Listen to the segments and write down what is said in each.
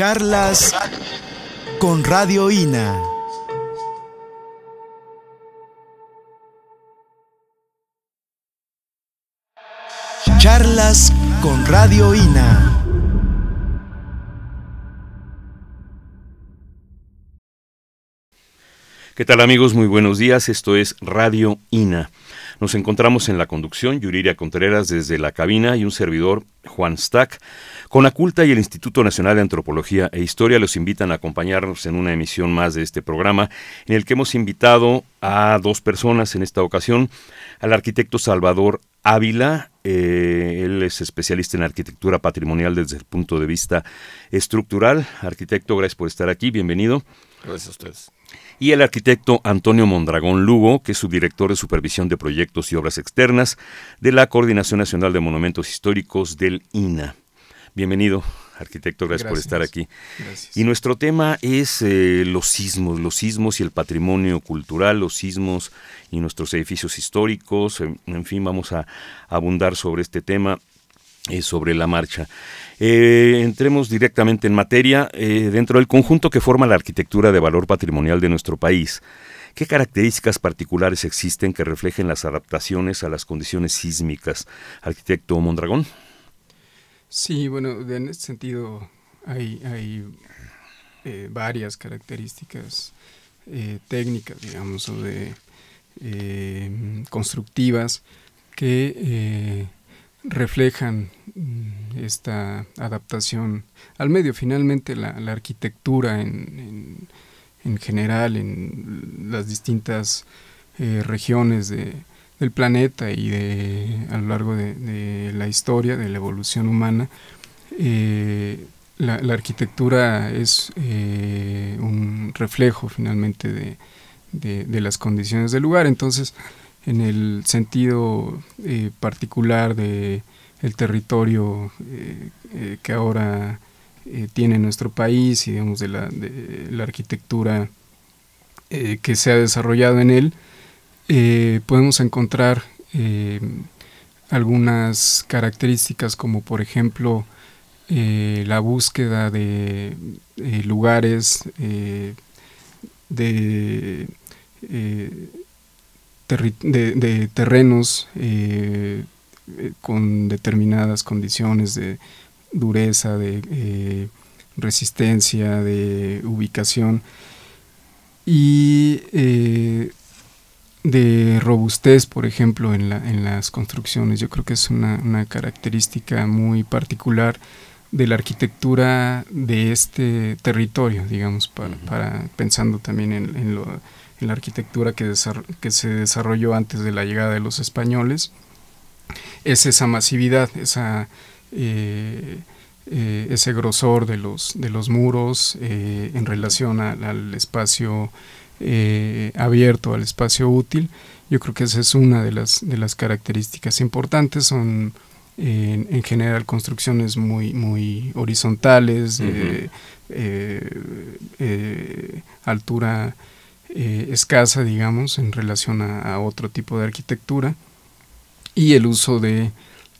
Charlas con Radio INA. Charlas con Radio INA. ¿Qué tal amigos? Muy buenos días. Esto es Radio INA. Nos encontramos en la conducción Yuriria Contreras desde la cabina y un servidor, Juan Stack. Con Aculta y el Instituto Nacional de Antropología e Historia los invitan a acompañarnos en una emisión más de este programa, en el que hemos invitado a dos personas en esta ocasión, al arquitecto Salvador Ávila, eh, él es especialista en arquitectura patrimonial desde el punto de vista estructural. Arquitecto, gracias por estar aquí, bienvenido. Gracias a ustedes y el arquitecto Antonio Mondragón Lugo, que es subdirector de Supervisión de Proyectos y Obras Externas de la Coordinación Nacional de Monumentos Históricos del INA. Bienvenido, arquitecto, gracias, por estar aquí. Y nuestro tema es eh, los sismos, los sismos y el patrimonio cultural, los sismos y nuestros edificios históricos. en fin, vamos a abundar sobre este tema eh, sobre la marcha. Eh, entremos directamente en materia. Eh, dentro del conjunto que forma la arquitectura de valor patrimonial de nuestro país, ¿qué características particulares existen que reflejen las adaptaciones a las condiciones sísmicas? Arquitecto Mondragón. Sí, bueno, en ese sentido hay, varias características técnicas, digamos, o de constructivas que reflejan mm, esta adaptación al medio. Finalmente la, arquitectura en, general, en las distintas eh, regiones del planeta y de, a lo largo de, la historia, de la evolución humana, eh, la, arquitectura es eh, un reflejo finalmente de, de, las condiciones del lugar. Entonces, en el sentido eh, particular de el territorio eh, eh, que ahora tiene nuestro país y digamos de la, arquitectura que se ha desarrollado en él, podemos encontrar algunas características como por ejemplo la búsqueda de lugares de de, terrenos eh, eh, con determinadas condiciones de dureza, de eh, resistencia, de ubicación y de robustez, por ejemplo, en, las construcciones. Yo creo que es una, característica muy particular de la arquitectura de este territorio, digamos, para, pensando también en lo en la arquitectura que, se desarrolló antes de la llegada de los españoles, es esa masividad, esa, eh, eh, ese grosor de los, muros eh, en relación al espacio abierto, al espacio útil. Yo creo que esa es una de las, características importantes. Son en, general construcciones muy, muy horizontales, altura eh, escasa, digamos, en relación a, otro tipo de arquitectura, y el uso de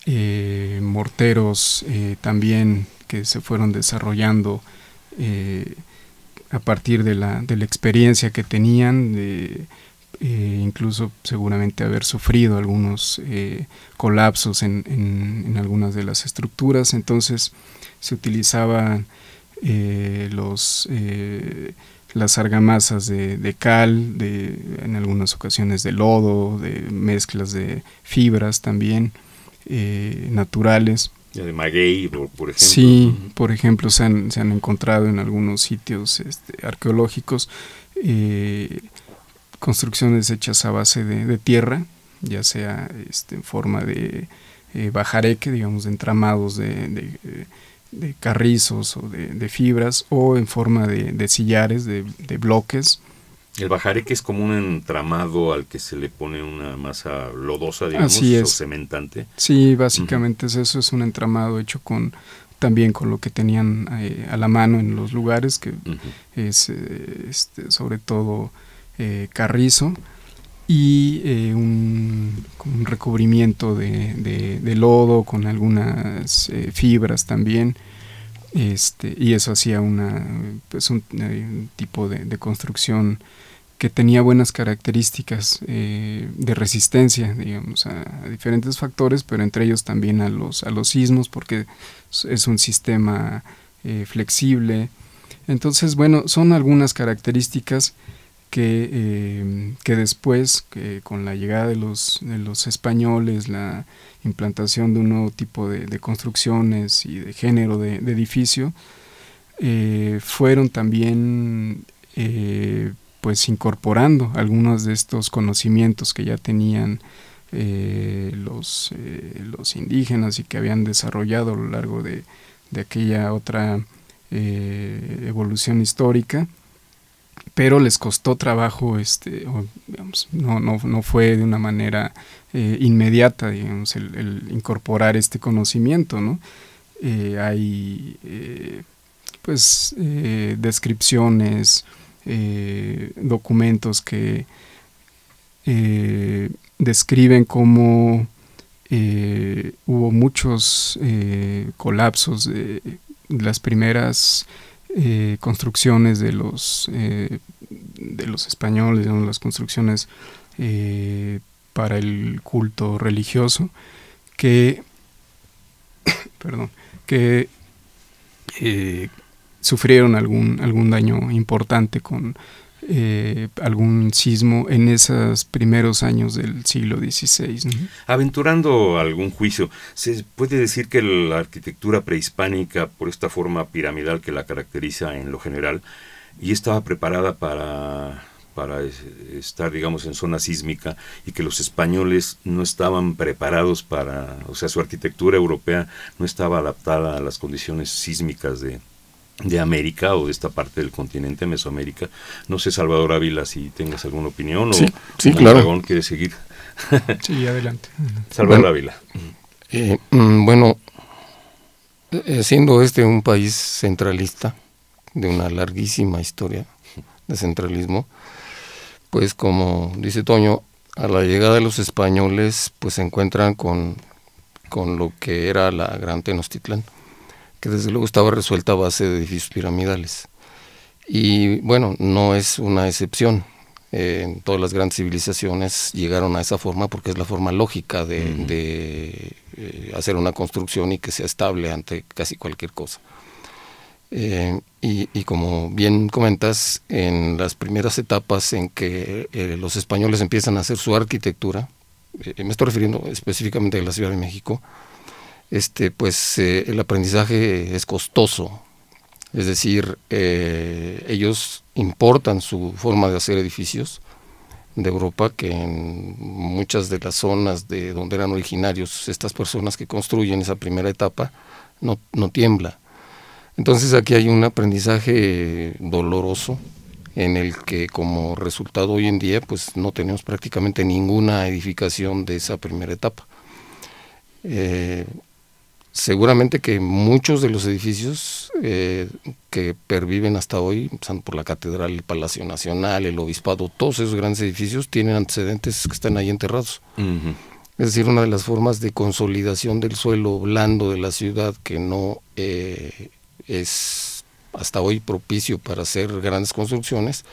eh, morteros eh, también que se fueron desarrollando a partir de la, de la, experiencia que tenían, de, incluso seguramente haber sufrido algunos colapsos en, algunas de las estructuras, entonces se utilizaban los las argamasas de, cal, de, en algunas ocasiones de lodo, de mezclas de fibras también eh, naturales. De maguey, por, ejemplo. Sí, por ejemplo, se han, encontrado en algunos sitios este, arqueológicos eh, construcciones hechas a base de, tierra, ya sea este, en forma de eh, bajareque, digamos, de entramados de de carrizos o de, fibras o en forma de, sillares, de, de, bloques. El bajareque es como un entramado al que se le pone una masa lodosa, digamos, cementante. Sí, básicamente es eso, es un entramado hecho con también con lo que tenían eh, a la mano en los lugares, que es eh, este, sobre todo eh, carrizo y eh, un, recubrimiento de, lodo con algunas eh, fibras también. Este, y eso hacía una, pues, eh, un, tipo de, construcción que tenía buenas características de resistencia, digamos, a, diferentes factores, pero entre ellos también a los, a los sismos, porque es un sistema flexible. Entonces, bueno, son algunas características que, eh, que después, con la llegada de los, españoles, la implantación de un nuevo tipo de, construcciones y de género de, edificio, eh, fueron también eh, pues incorporando algunos de estos conocimientos que ya tenían los, indígenas y que habían desarrollado a lo largo de aquella otra evolución histórica pero les costó trabajo, este, no, no, no, fue de una manera eh, inmediata, digamos, el, incorporar este conocimiento, ¿no? Eh, hay, eh, pues, descripciones, documentos que describen cómo hubo muchos colapsos de las primeras eh, construcciones de los, eh, de los españoles, las construcciones eh, para el culto religioso, que, sufrieron algún, algún daño importante con eh, algún sismo en esos primeros años del siglo XVI. Aventurando algún juicio, ¿se puede decir que la arquitectura prehispánica, por esta forma piramidal que la caracteriza en lo general, y estaba preparada para para estar, digamos, en zona sísmica y que los españoles no estaban preparados para, o sea, su arquitectura europea no estaba adaptada a las condiciones sísmicas de, de América o de esta parte del continente Mesoamérica. No sé, Salvador Ávila, si tengas alguna opinión o quiere seguir. sí, adelante. Salvador Ávila. Eh, mm, bueno, eh, siendo este un país centralista, de una larguísima historia de centralismo, pues como dice Toño, a la llegada de los españoles, pues se encuentran con, con lo que era la Gran Tenochtitlán que desde luego estaba resuelta a base de edificios piramidales. Y bueno, no es una excepción. Eh, todas las grandes civilizaciones llegaron a esa forma porque es la forma lógica de, eh, hacer una construcción y que sea estable ante casi cualquier cosa. Eh, y, como bien comentas, en las primeras etapas en que los españoles empiezan a hacer su arquitectura, me estoy refiriendo específicamente a la Ciudad de México, este, pues eh, el aprendizaje es costoso. Es decir, eh, ellos importan su forma de hacer edificios de Europa, que en muchas de las zonas de donde eran originarios estas personas que construyen esa primera etapa no, tiembla. Entonces aquí hay un aprendizaje doloroso en el que como resultado hoy en día pues no tenemos prácticamente ninguna edificación de esa primera etapa. Eh, seguramente que muchos de los edificios eh, que perviven hasta hoy, por la Catedral, el Palacio Nacional, el Obispado, todos esos grandes edificios tienen antecedentes que están ahí enterrados. Es decir, una de las formas de consolidación del suelo blando de la ciudad que no eh, es hasta hoy propicio para hacer grandes construcciones,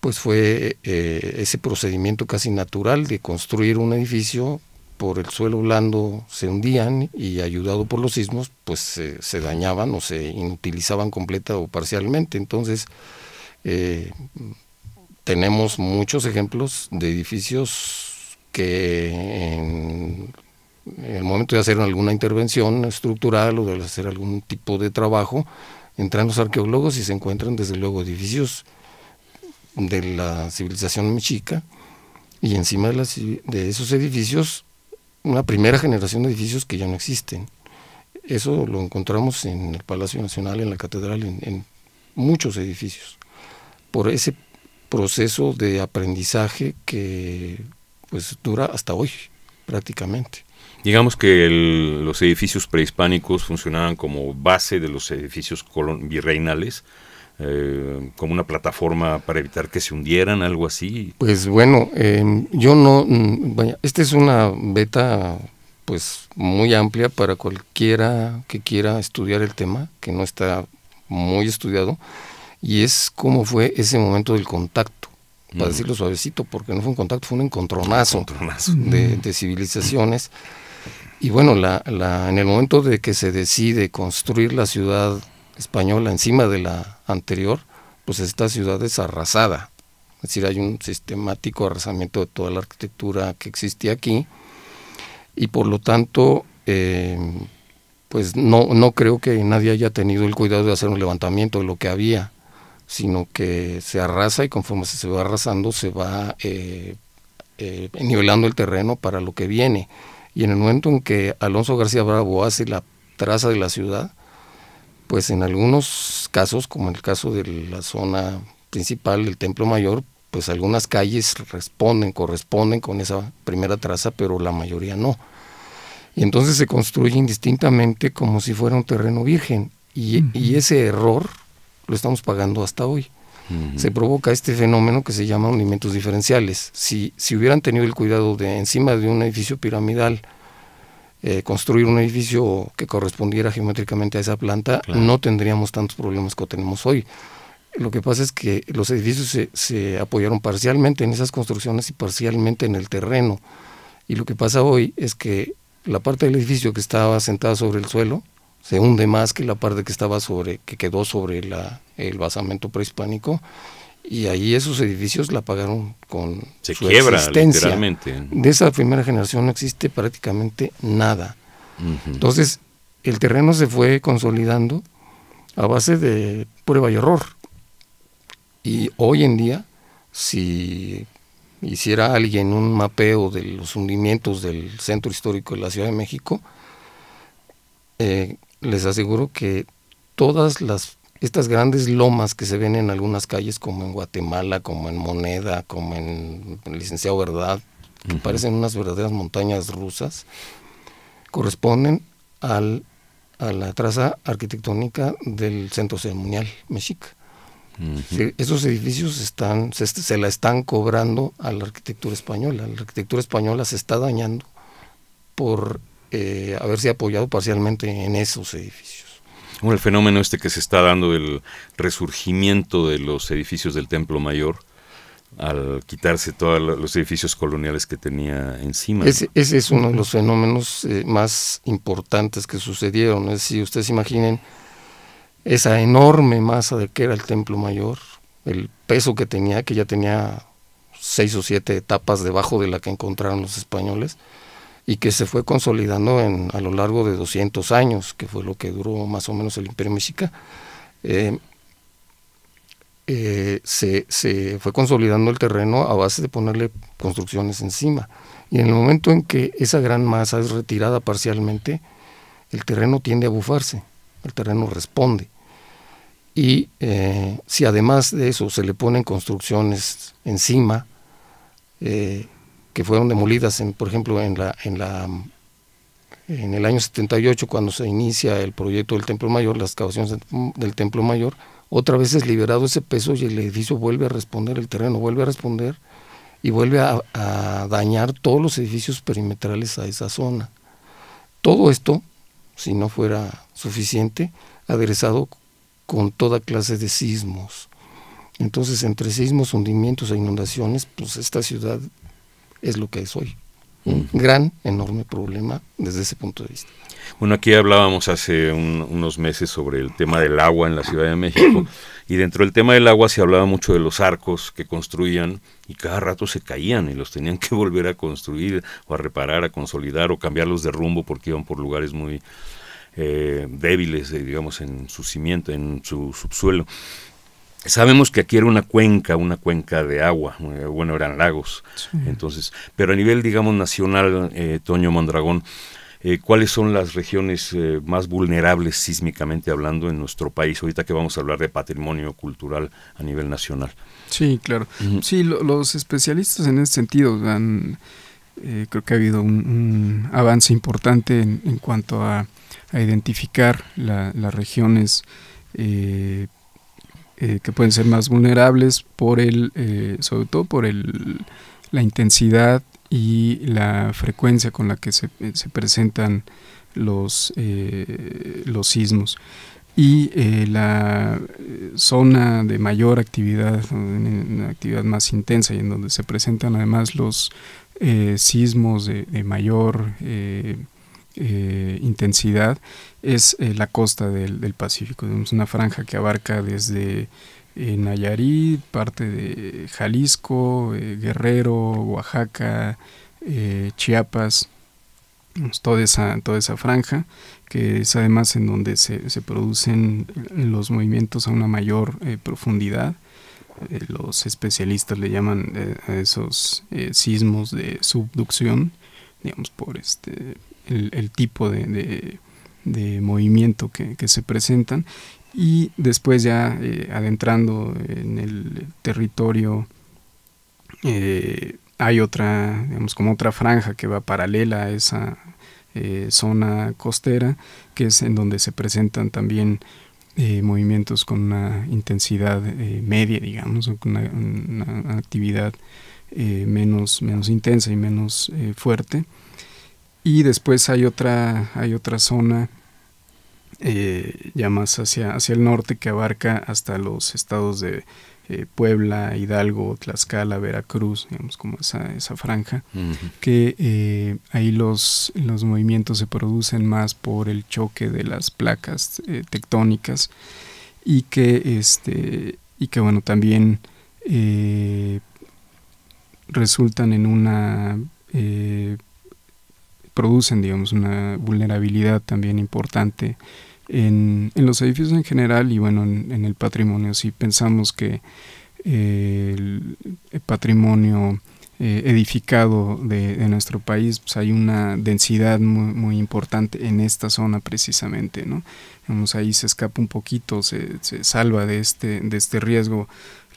pues fue eh, ese procedimiento casi natural de construir un edificio por el suelo blando se hundían y ayudado por los sismos, pues eh, se dañaban o se inutilizaban completa o parcialmente. Entonces, eh, tenemos muchos ejemplos de edificios que en, el momento de hacer alguna intervención estructural o de hacer algún tipo de trabajo, entran los arqueólogos y se encuentran desde luego edificios de la civilización mexica y encima de, de esos edificios una primera generación de edificios que ya no existen. Eso lo encontramos en el Palacio Nacional, en la Catedral, en, en muchos edificios. Por ese proceso de aprendizaje que pues dura hasta hoy prácticamente. Digamos que los edificios prehispánicos funcionaban como base de los edificios virreinales, eh, como una plataforma para evitar que se hundieran, algo así? Pues bueno, em, yo no, mm, vaya, esta es una beta pues muy amplia para cualquiera que quiera estudiar el tema, que no está muy estudiado, y es cómo fue ese momento del contacto, para mm. decirlo suavecito, porque no fue un contacto, fue un encontronazo, De, de, mm. civilizaciones. Y bueno, la, la, en el momento de que se decide construir la ciudad española encima de la anterior, pues esta ciudad es arrasada. Es decir, hay un sistemático arrasamiento de toda la arquitectura que existía aquí y por lo tanto, eh, pues no, no creo que nadie haya tenido el cuidado de hacer un levantamiento de lo que había, sino que se arrasa y conforme se va arrasando se va eh, eh, nivelando el terreno para lo que viene. Y en el momento en que Alonso García Bravo hace la traza de la ciudad, pues en algunos casos, como en el caso de la zona principal el Templo Mayor, pues algunas calles responden, corresponden con esa primera traza, pero la mayoría no. Y entonces se construye indistintamente como si fuera un terreno virgen. Y, ese error lo estamos pagando hasta hoy. Se provoca este fenómeno que se llama alimentos diferenciales. Si, si hubieran tenido el cuidado de encima de un edificio piramidal, eh, construir un edificio que correspondiera geométricamente a esa planta, no tendríamos tantos problemas que tenemos hoy. Lo que pasa es que los edificios se, apoyaron parcialmente en esas construcciones y parcialmente en el terreno. Y lo que pasa hoy es que la parte del edificio que estaba sentada sobre el suelo se hunde más que la parte que estaba sobre, que quedó sobre el basamento prehispánico y ahí esos edificios la pagaron con se quiebra literalmente de esa primera generación no existe prácticamente nada entonces el terreno se fue consolidando a base de prueba y error y hoy en día si hiciera alguien un mapeo de los hundimientos del centro histórico de la Ciudad de México eh, les aseguro que todas las estas grandes lomas que se ven en algunas calles, como en Guatemala, como en Moneda, como en, Licenciado Verdad, que parecen unas verdaderas montañas rusas, corresponden a la traza arquitectónica del centro ceremonial mexica. esos edificios están, se, la están cobrando a la arquitectura española. La arquitectura española se está dañando por eh, haberse apoyado parcialmente en esos edificios el fenómeno este que se está dando del resurgimiento de los edificios del Templo Mayor al quitarse todos los edificios coloniales que tenía encima. Ese, es uno de los fenómenos eh, más importantes que sucedieron. Es si ustedes imaginen esa enorme masa de que era el Templo Mayor, el peso que tenía, que ya tenía seis o siete etapas debajo de la que encontraron los españoles y que se fue consolidando en, a lo largo de 200 años, que fue lo que duró más o menos el Imperio Mexica, eh, eh, se, se, fue consolidando el terreno a base de ponerle construcciones encima. Y en el momento en que esa gran masa es retirada parcialmente, el terreno tiende a bufarse, el terreno responde. Y eh, si además de eso se le ponen construcciones encima, fueron demolidas, en, por ejemplo, en, la, en, la, en el año 78, cuando se inicia el proyecto del Templo Mayor, las excavaciones del Templo Mayor, otra vez es liberado ese peso y el edificio vuelve a responder, el terreno vuelve a responder y vuelve a, a dañar todos los edificios perimetrales a esa zona. Todo esto, si no fuera suficiente, aderezado con toda clase de sismos. Entonces, entre sismos, hundimientos e inundaciones, pues esta ciudad es lo que es hoy. Un gran, enorme problema desde ese punto de vista. Bueno, aquí hablábamos hace unos meses sobre el tema del agua en la Ciudad de México y dentro del tema del agua se hablaba mucho de los arcos que construían y cada rato se caían y los tenían que volver a construir o a reparar, a consolidar o cambiarlos de rumbo porque iban por lugares muy eh, débiles, eh, digamos, en su cimiento, en su subsuelo. Sabemos que aquí era una cuenca, una cuenca de agua, eh, bueno, eran lagos, entonces, pero a nivel, digamos, nacional, eh, Toño Mondragón, eh, cuáles son las regiones más vulnerables sísmicamente hablando en nuestro país, ahorita que vamos a hablar de patrimonio cultural a nivel nacional. Sí, claro. Sí, los especialistas en ese sentido han, creo que ha habido un, avance importante en, cuanto a, identificar las regiones eh, que pueden ser más vulnerables por el, eh, sobre todo por la intensidad y la frecuencia con la que se, eh, presentan los, los sismos. Y la zona de mayor actividad, en, actividad más intensa y en donde se presentan además los sismos de, de mayor eh, intensidad es eh, la costa del, Pacífico. Es una franja que abarca desde eh, Nayarit, parte de Jalisco, Guerrero, Oaxaca, Chiapas, toda esa, toda esa franja, que es además en donde se, se producen los movimientos a una mayor profundidad. los especialistas le llaman a esos sismos de subducción, digamos, por este el, tipo de, movimiento que, se presentan y después ya eh, adentrando en el territorio eh, hay otra, como otra franja que va paralela a esa eh, zona costera, que es en donde se presentan también movimientos con una intensidad media, digamos, con una, actividad menos intensa y menos fuerte. Y después hay otra, hay otra zona eh, ya más hacia, hacia el norte que abarca hasta los estados de eh, Puebla, Hidalgo, Tlaxcala, Veracruz, digamos como esa, franja, que eh, ahí los, los movimientos se producen más por el choque de las placas tectónicas y que, este, y que bueno, también resultan en una producen, digamos, una vulnerabilidad también importante en, los edificios en general y, bueno, en, el patrimonio. Si pensamos que eh, el, patrimonio eh, edificado de, nuestro país, pues, hay una densidad muy, importante en esta zona precisamente, ¿no? vamos ahí se escapa un poquito, se, se salva de este, de este riesgo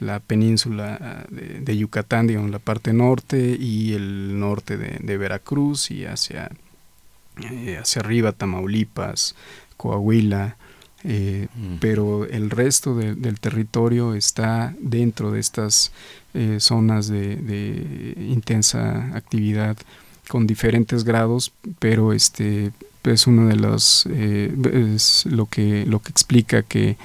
la península ah, de, Yucatán, digamos, la parte norte y el norte de, Veracruz y hacia, eh, hacia arriba Tamaulipas, Coahuila, eh, mm. pero el resto del territorio está dentro de estas eh, zonas de, intensa actividad con diferentes grados, pero este es uno de los lo que lo que explica que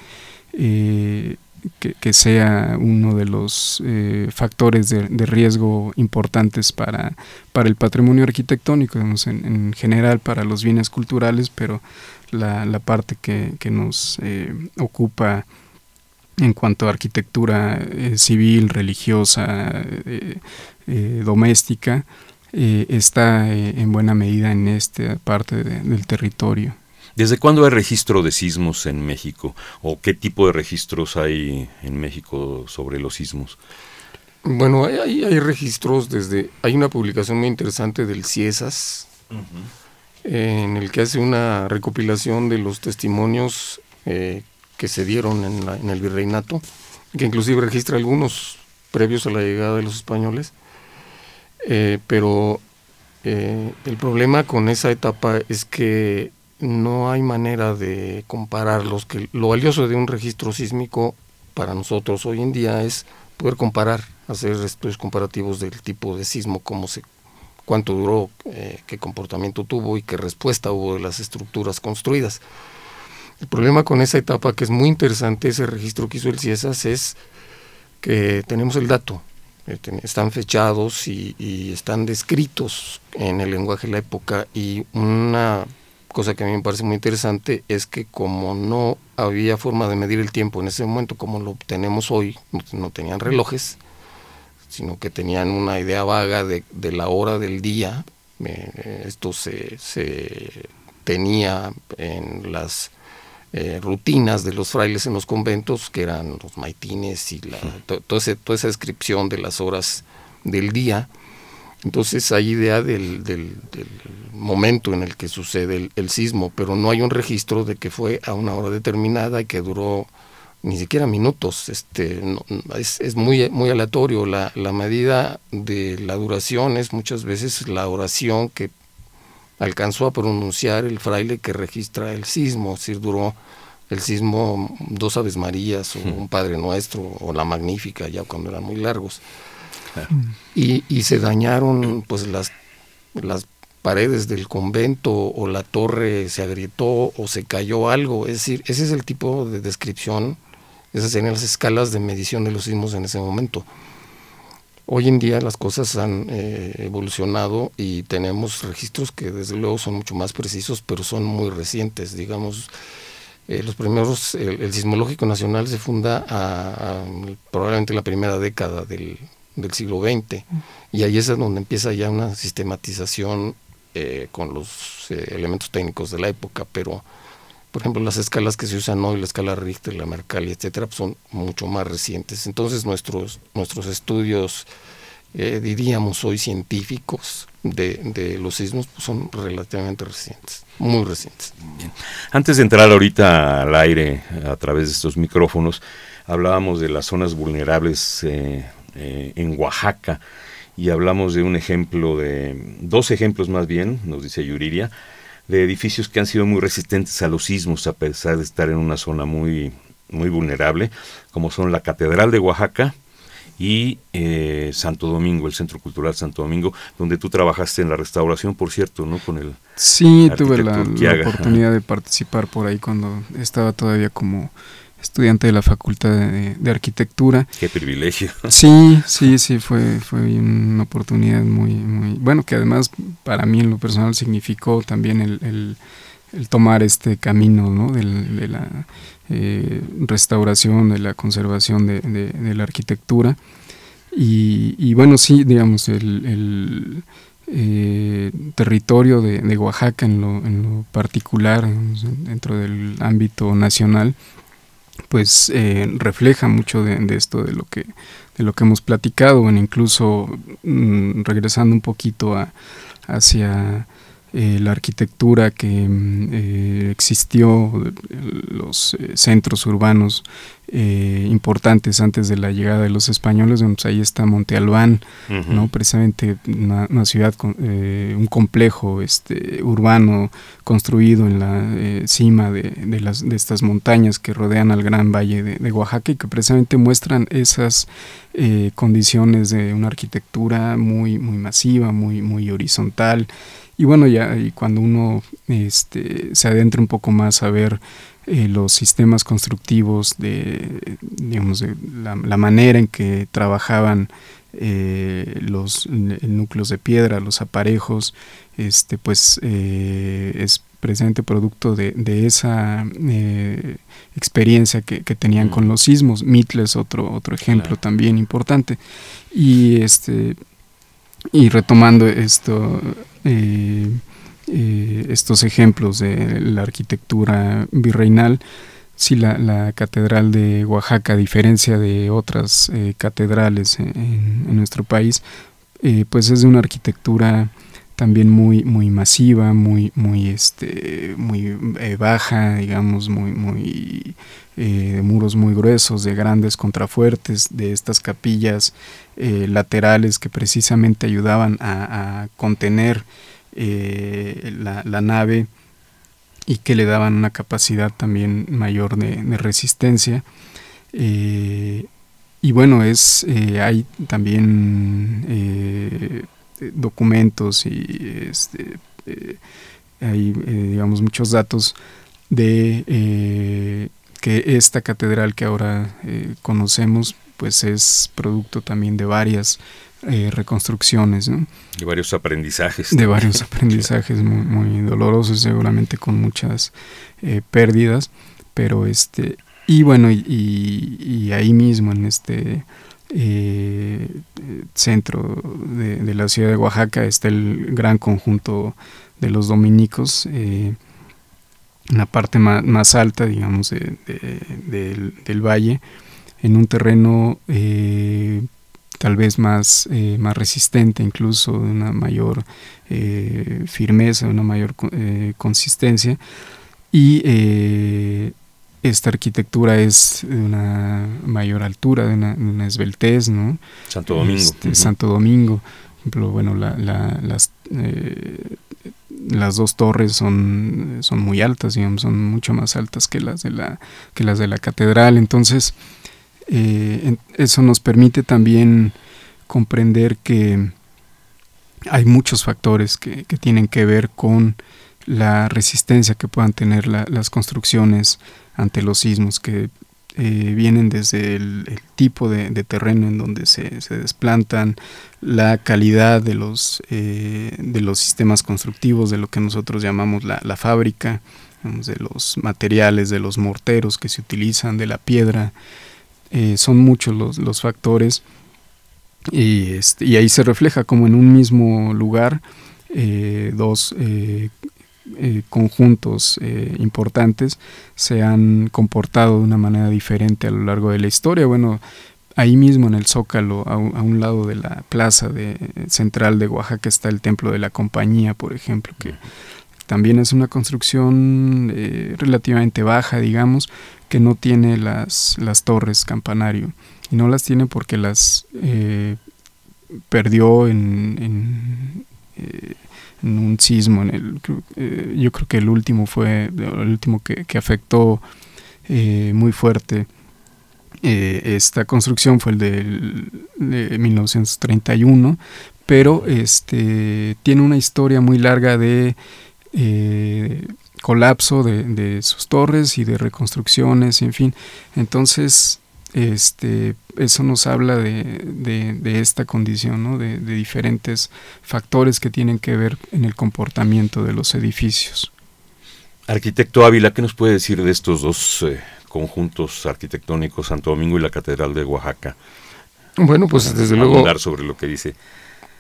que, sea uno de los eh, factores de, riesgo importantes para, el patrimonio arquitectónico, en, general para los bienes culturales, pero la, parte que, nos eh, ocupa en cuanto a arquitectura eh, civil, religiosa, doméstica, está en buena medida en esta parte del territorio. ¿Desde cuándo hay registro de sismos en México? ¿O qué tipo de registros hay en México sobre los sismos? Bueno, hay, registros desde... Hay una publicación muy interesante del CIESAS, en el que hace una recopilación de los testimonios eh, que se dieron en, el virreinato, que inclusive registra algunos previos a la llegada de los españoles. Eh, pero eh, el problema con esa etapa es que no hay manera de compararlos. Que lo valioso de un registro sísmico para nosotros hoy en día es poder comparar, hacer estudios comparativos del tipo de sismo, cómo se, cuánto duró, eh, qué comportamiento tuvo y qué respuesta hubo de las estructuras construidas. El problema con esa etapa, que es muy interesante, ese registro que hizo el CIESAS, es que tenemos el dato, eh, están fechados y están descritos en el lenguaje de la época y una cosa que a mí me parece muy interesante es que como no había forma de medir el tiempo en ese momento como lo tenemos hoy, no, tenían relojes, sino que tenían una idea vaga de, la hora del día, eh, esto se, tenía en las eh, rutinas de los frailes en los conventos, que eran los maitines y la, toda esa descripción de las horas del día, entonces hay idea del, momento en el que sucede el, sismo, pero no hay un registro de que fue a una hora determinada y que duró ni siquiera minutos. Este, es, muy, muy aleatorio. La, medida de la duración es muchas veces la oración que alcanzó a pronunciar el fraile que registra el sismo. si duró el sismo dos Aves Marías o un Padre Nuestro o la Magnífica, ya cuando eran muy largos. Y, se dañaron pues las, las paredes del convento o la torre se agrietó o se cayó algo. Es decir, ese es el tipo de descripción, esas serían las escalas de medición de los sismos en ese momento. Hoy en día las cosas han eh, evolucionado y tenemos registros que desde luego son mucho más precisos, pero son muy recientes. Digamos, eh, los primeros, el, Sismológico Nacional se funda a, ah, a, probablemente la primera década del, del siglo XX. Y ahí es donde empieza ya una sistematización eh, con los eh, elementos técnicos de la época, pero por ejemplo las escalas que se usan hoy, la escala Richter, la Mercalli, etcétera, son mucho más recientes. Entonces nuestros, nuestros estudios, eh, diríamos hoy científicos, de, los sismos pues, son relativamente recientes, muy recientes. Antes de entrar ahorita al aire a través de estos micrófonos, hablábamos de las zonas vulnerables eh, en Oaxaca y hablamos de un ejemplo de, dos ejemplos más bien, nos dice Yuriria, de edificios que han sido muy resistentes a los sismos a pesar de estar en una zona muy, muy vulnerable, como son la Catedral de Oaxaca y eh, Santo Domingo, el Centro Cultural Santo Domingo, donde tú trabajaste en la restauración, por cierto, ¿no? Con el sí, tuve la oportunidad de participar por ahí cuando estaba todavía como estudiante de la Facultad de, Arquitectura. Qué privilegio. Sí, sí, sí, fue, fue una oportunidad muy, muy, bueno, que además para mí en lo personal significó también el, tomar este camino de, la eh, restauración, de la conservación de, la arquitectura. Y, bueno, sí, digamos, el, eh, territorio de, Oaxaca en lo, en lo particular, dentro del ámbito nacional, pues eh, refleja mucho de, esto de lo que de lo que hemos platicado incluso mm, regresando un poquito hacia eh, la arquitectura que mm, eh, existió los centros urbanos eh, importantes antes de la llegada de los españoles. Pues ahí está Monte Albán, ¿no? precisamente una, ciudad, con, eh, un complejo este, urbano construido en la eh, cima de, estas montañas que rodean al gran valle de, Oaxaca y que precisamente muestran esas condiciones de una arquitectura muy, muy masiva, muy, muy horizontal. Y bueno, ya y cuando uno este, se adentra un poco más a ver eh, los sistemas constructivos, de, la, manera en que trabajaban eh, los núcleos de piedra, los aparejos, este, pues eh, es precisamente producto de, esa experiencia que, tenían mm. con los sismos. Mitle es otro, otro ejemplo también importante. Y este y retomando esto eh, estos ejemplos de la arquitectura virreinal. si la, catedral de Oaxaca, a diferencia de otras eh, catedrales en, nuestro país, eh, pues es de una arquitectura también muy muy masiva muy muy este, muy baja digamos muy muy de muros muy gruesos de grandes contrafuertes de estas capillas laterales que precisamente ayudaban a contener eh, la, nave y que le daban una capacidad también mayor de, resistencia. Eh, y bueno, es eh, hay también documentos y este, hay, digamos, muchos datos de que esta catedral que ahora conocemos pues es producto también de varias eh, reconstrucciones. De varios aprendizajes. De varios aprendizajes muy, dolorosos, seguramente con muchas eh, pérdidas, pero este, y bueno, y, ahí mismo en este... Eh, centro de, la ciudad de Oaxaca está el gran conjunto de los dominicos, en la parte más, alta, digamos, del, valle, en un terreno tal vez más, eh, más resistente incluso, de una mayor eh, firmeza, de una mayor eh, consistencia. Y esta arquitectura es de una mayor altura, de una, esbeltez, ¿no? Santo Domingo. Este, Santo Domingo. bueno, las, las dos torres son, son muy altas, son mucho más altas que las de la, que las de la catedral. Entonces, eh, eso nos permite también comprender que hay muchos factores que, tienen que ver con la resistencia que puedan tener las construcciones ante los sismos que eh, vienen desde el, tipo de, terreno en donde se, se desplantan, la calidad de los, eh, de los sistemas constructivos, de lo que nosotros llamamos la, fábrica, de los materiales, de los morteros que se utilizan, de la piedra, eh, son muchos los, los factores y, este, y, ahí se refleja como en un mismo lugar eh, dos eh, conjuntos importantes se han comportado de una manera diferente a lo largo de la historia. Bueno, ahí mismo en el Zócalo, a, un lado de la plaza de, central de Oaxaca, está el Templo de la Compañía, por ejemplo, que también es una construcción eh, relativamente baja, digamos, que no tiene las, las torres campanario. Y no las tiene porque las eh, perdió en, eh, en, un sismo. En yo creo que el último fue el último que, afectó muy fuerte. esta construcción fue el de 1931, pero este, tiene una historia muy larga de eh, colapso de, sus torres y de reconstrucciones, en fin. Entonces, este, eso nos habla de, esta condición, ¿no? de, diferentes factores que tienen que ver en el comportamiento de los edificios. Arquitecto Ávila, ¿qué nos puede decir de estos dos eh, conjuntos arquitectónicos, Santo Domingo y la Catedral de Oaxaca? Bueno, pues desde luego... Hablar sobre lo que dice.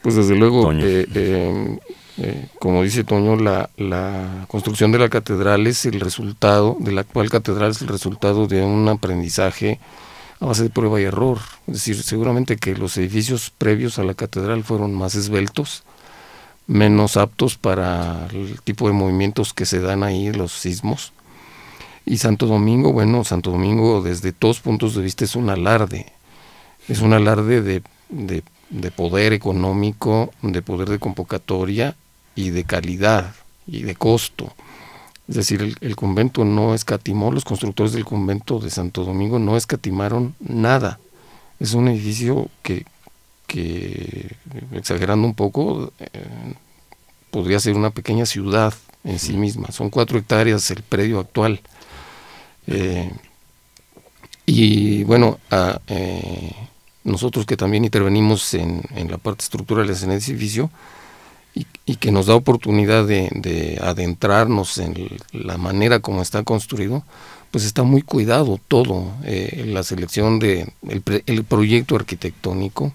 Pues desde luego, eh, eh eh, como dice Toño, la, construcción de la catedral es el resultado, de la actual catedral es el resultado de un aprendizaje a base de prueba y error. Es decir, seguramente que los edificios previos a la catedral fueron más esbeltos, menos aptos para el tipo de movimientos que se dan ahí, los sismos. Y Santo Domingo, bueno, Santo Domingo desde todos puntos de vista es un alarde, es un alarde de poder económico, de poder de convocatoria y de calidad y de costo. Es decir, el, convento no escatimó, los constructores del convento de Santo Domingo no escatimaron nada. Es un edificio que, exagerando un poco, eh, podría ser una pequeña ciudad en sí misma. Son cuatro hectáreas el predio actual. Eh, y bueno, eh, nosotros que también intervenimos en, en la parte estructural en el edificio, y, que nos da oportunidad de, adentrarnos en la manera como está construido, pues está muy cuidado todo, eh, la selección de proyecto arquitectónico,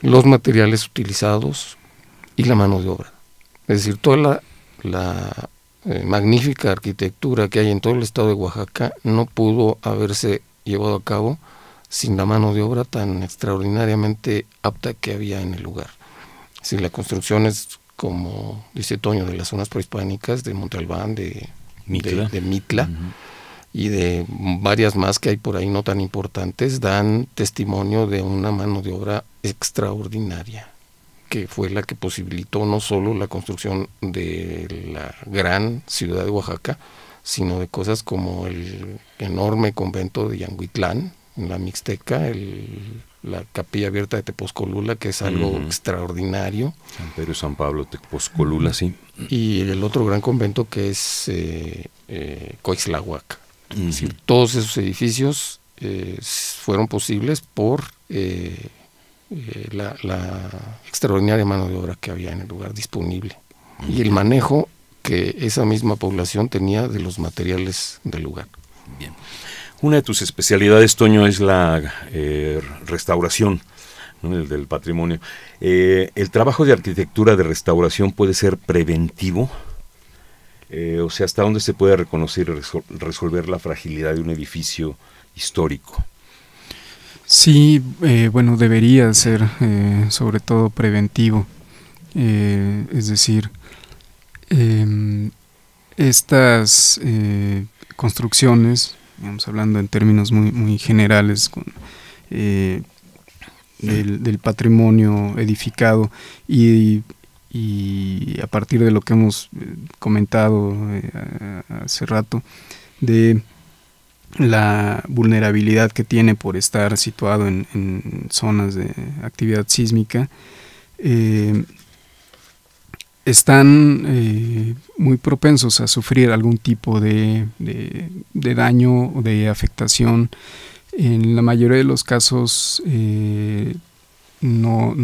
los materiales utilizados y la mano de obra. Es decir, toda la, eh, magnífica arquitectura que hay en todo el estado de Oaxaca no pudo haberse llevado a cabo sin la mano de obra tan extraordinariamente apta que había en el lugar. Si la construcción es, como dice Toño, de las zonas prehispánicas, de Montalbán, de Mitla, y de varias más que hay por ahí no tan importantes, dan testimonio de una mano de obra extraordinaria que fue la que posibilitó no solo la construcción de la gran ciudad de Oaxaca, sino de cosas como el enorme convento de Yanguitlán, en la Mixteca, el la capilla abierta de Teposcolula que es algo extraordinario. San Pedro y San Pablo, Tepozcolula, sí. Y el otro gran convento que es eh, eh todos esos edificios eh, fueron posibles por eh, la, la, extraordinaria mano de obra que había en el lugar disponible y el manejo que esa misma población tenía de los materiales del lugar. Bien. Una de tus especialidades, Toño, es la eh, restauración del patrimonio. Eh, ¿El trabajo de arquitectura de restauración puede ser preventivo? Eh, o sea, ¿hasta dónde se puede reconocer y resolver la fragilidad de un edificio histórico? Sí, bueno, debería ser sobre todo preventivo. es decir, em, estas construcciones hablando en términos muy, generales con, eh, del, patrimonio edificado y, a partir de lo que hemos eh, comentado eh, hace rato, de la vulnerabilidad que tiene por estar situado en, zonas de actividad sísmica, están eh, muy propensos a sufrir algún tipo de, daño o de afectación. En la mayoría de los casos eh, no,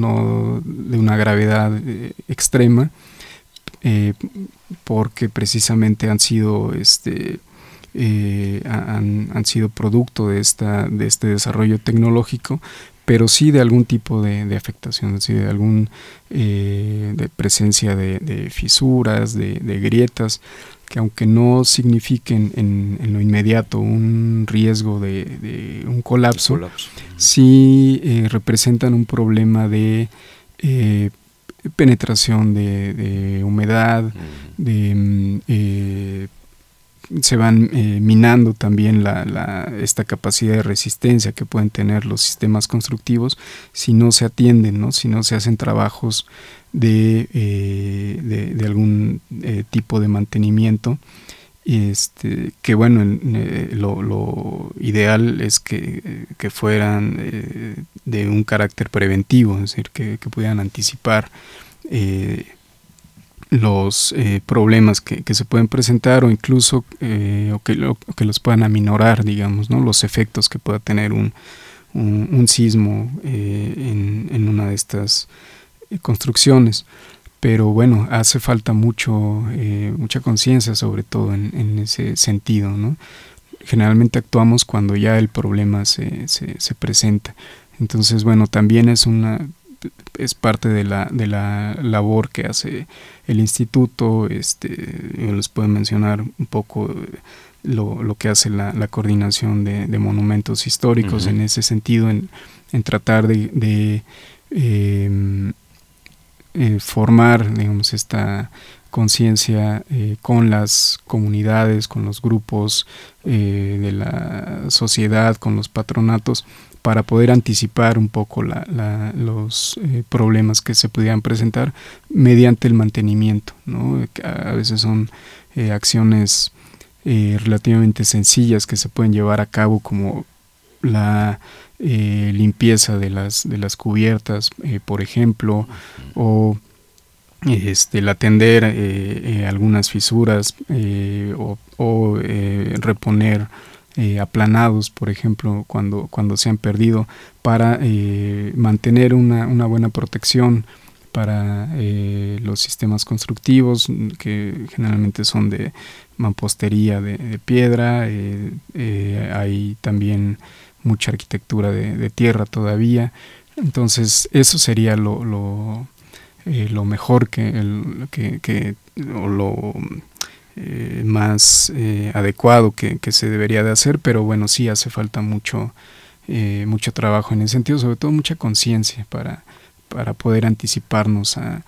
de una gravedad eh, extrema, porque precisamente han sido este, han, sido producto de, esta, de este desarrollo tecnológico, pero sí de algún tipo de, afectación, de algún eh, presencia de, fisuras, de, grietas, que aunque no signifiquen en, lo inmediato un riesgo de, un colapso, sí eh, representan un problema de eh, penetración de, humedad, mm. de mm, se van eh, minando también la, la, esta capacidad de resistencia que pueden tener los sistemas constructivos si no se atienden, ¿no? si no se hacen trabajos de, eh, de, algún eh, tipo de mantenimiento. Este, que bueno, lo, ideal es que, fueran de un carácter preventivo, es decir, que, que pudieran anticipar los eh, problemas que, se pueden presentar o incluso eh, o que, que, los puedan aminorar, digamos, ¿no? los efectos que pueda tener un, sismo eh, en, una de estas construcciones. Pero bueno, hace falta mucho, mucha conciencia sobre todo en, ese sentido. ¿no? Generalmente actuamos cuando ya el problema se, se presenta. Entonces, bueno, también es una es parte de la, de la labor que hace el instituto. Este, les puedo mencionar un poco eh, lo, que hace la, coordinación de, monumentos históricos en ese sentido, en, tratar de, em, eh, formar esta conciencia eh, con las comunidades, con los grupos de la sociedad, con los patronatos para poder anticipar un poco los eh, problemas que se pudieran presentar mediante el mantenimiento. A veces son eh, acciones eh, relativamente sencillas que se pueden llevar a cabo como la limpieza de las, de las cubiertas, por ejemplo, o este, el atender algunas fisuras o reponer eh, aplanados, por ejemplo, cuando, cuando se han perdido, para eh, mantener una, buena protección para eh, los sistemas constructivos que generalmente son de mampostería de, piedra, hay también mucha arquitectura de, tierra todavía, entonces eso sería lo, lo, mejor que, que, lo eh, más eh, adecuado que, se debería de hacer, pero bueno, sí hace falta mucho, eh, mucho trabajo en ese sentido, sobre todo mucha conciencia para, para poder anticiparnos a,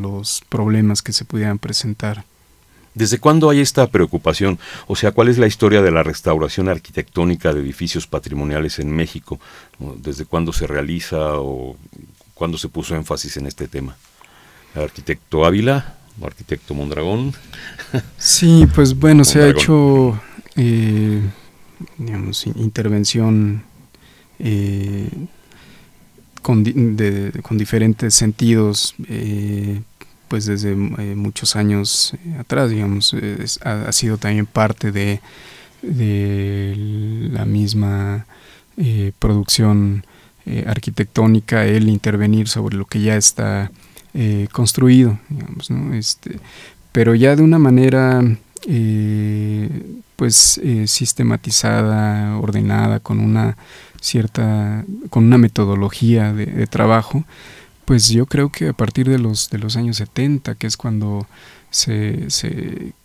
los problemas que se pudieran presentar. ¿Desde cuándo hay esta preocupación? O sea, ¿cuál es la historia de la restauración arquitectónica de edificios patrimoniales en México? ¿Desde cuándo se realiza o cuándo se puso énfasis en este tema? arquitecto Ávila? arquitecto Mondragón. Sí, pues bueno, se ha hecho eh, intervención eh, con, diferentes sentidos, eh, pues desde muchos años atrás, digamos, ha, sido también parte de la misma producción arquitectónica, el intervenir sobre lo que ya está eh, construido, este, pero ya de una manera eh, pues eh, sistematizada, ordenada, con una cierta, con una metodología de, trabajo, pues yo creo que a partir de los, de los años 70, que es cuando se,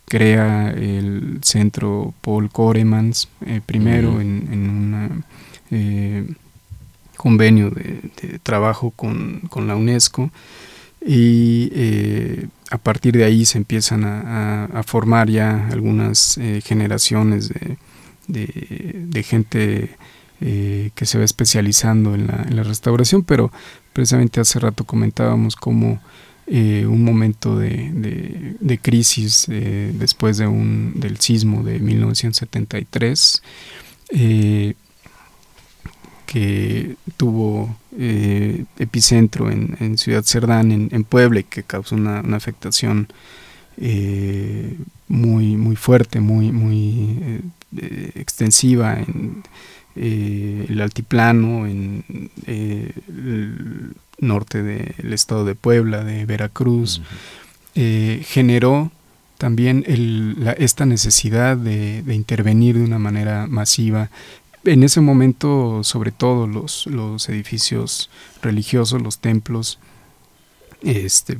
crea el centro Paul Coremans, primero en, un convenio de, trabajo con, con la UNESCO, y eh, a partir de ahí se empiezan a, formar ya algunas eh, generaciones de, gente eh, que se va especializando en la, restauración, pero precisamente hace rato comentábamos como un momento de, crisis después de un, del sismo de 1973, que tuvo eh, epicentro en, Ciudad Cerdán, en, Puebla, y que causó una, afectación eh, muy, muy fuerte, muy, muy eh, extensiva en el altiplano, en el norte del estado de Puebla, de Veracruz. generó también esta necesidad de, intervenir de una manera masiva en ese momento, sobre todo los, los edificios religiosos, los templos, este,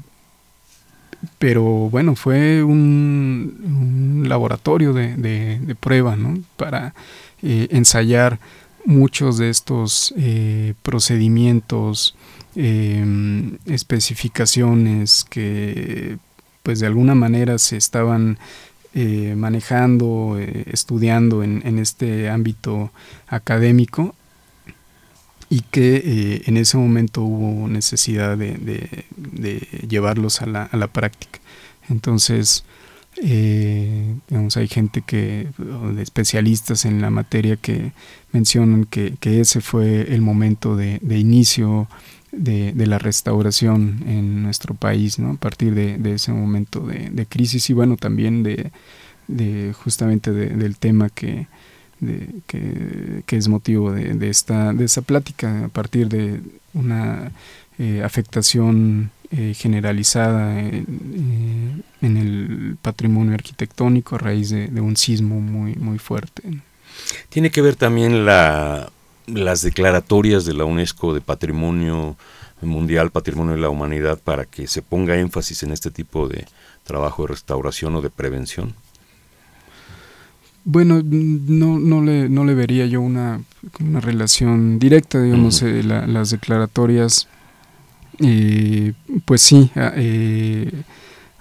pero bueno, fue un, laboratorio de, prueba, Para eh, ensayar muchos de estos eh, procedimientos, em, especificaciones que pues de alguna manera se estaban eh, manejando, eh, estudiando en, este ámbito académico y que eh, en ese momento hubo necesidad de, llevarlos a la, práctica. Entonces, hay gente que, especialistas en la materia que mencionan que, ese fue el momento de inicio de, la restauración en nuestro país, ¿no? A partir de, ese momento de, crisis y bueno, también de, justamente del tema que, que, es motivo de, esta, de esa plática, a partir de una eh, afectación eh, generalizada en, eh, en el patrimonio arquitectónico a raíz de, un sismo muy, muy fuerte. Tiene que ver también la las declaratorias de la UNESCO de Patrimonio Mundial, Patrimonio de la Humanidad, para que se ponga énfasis en este tipo de trabajo de restauración o de prevención? Bueno, no, no, le, no le vería yo una, relación directa, digamos, eh, las declaratorias, eh, pues sí, eh,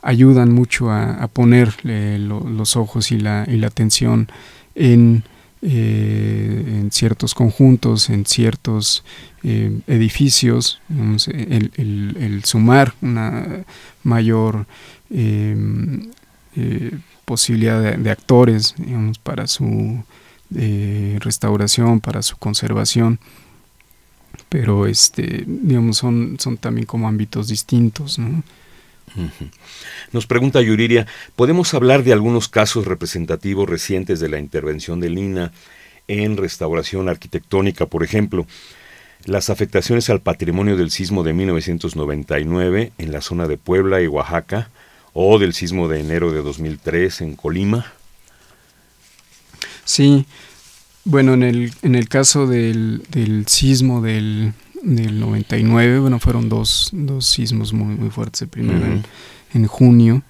ayudan mucho a, poner los ojos y la, y la atención en eh, en ciertos conjuntos, en ciertos eh, edificios, el, sumar una mayor eh, posibilidad de, actores para su restauración, para su conservación pero este digamos son, son también como ámbitos distintos ¿no? Nos pregunta Yuriria, ¿podemos hablar de algunos casos representativos recientes de la intervención del Lina en restauración arquitectónica, por ejemplo? Las afectaciones al patrimonio del sismo de 1999 en la zona de Puebla y Oaxaca, o del sismo de enero de 2003 en Colima. Sí, bueno, en el, en el caso del, del sismo del, del 99, bueno, fueron dos, dos sismos muy, muy fuertes. El primero en, junio,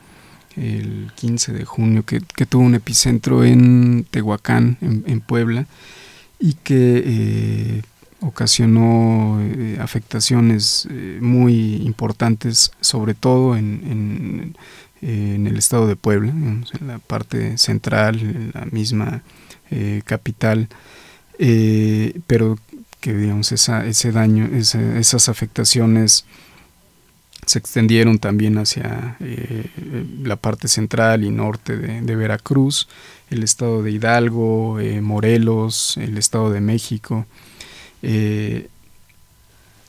el 15 de junio, que, tuvo un epicentro en Tehuacán, en, Puebla, y que eh, ocasionó eh, afectaciones eh, muy importantes, sobre todo en, en, el estado de Puebla, en la parte central, en la misma capital. pero que digamos, ese daño, esas afectaciones se extendieron también hacia eh, eh, la parte central y norte de, Veracruz, el estado de Hidalgo, eh, Morelos, el estado de México. Eh,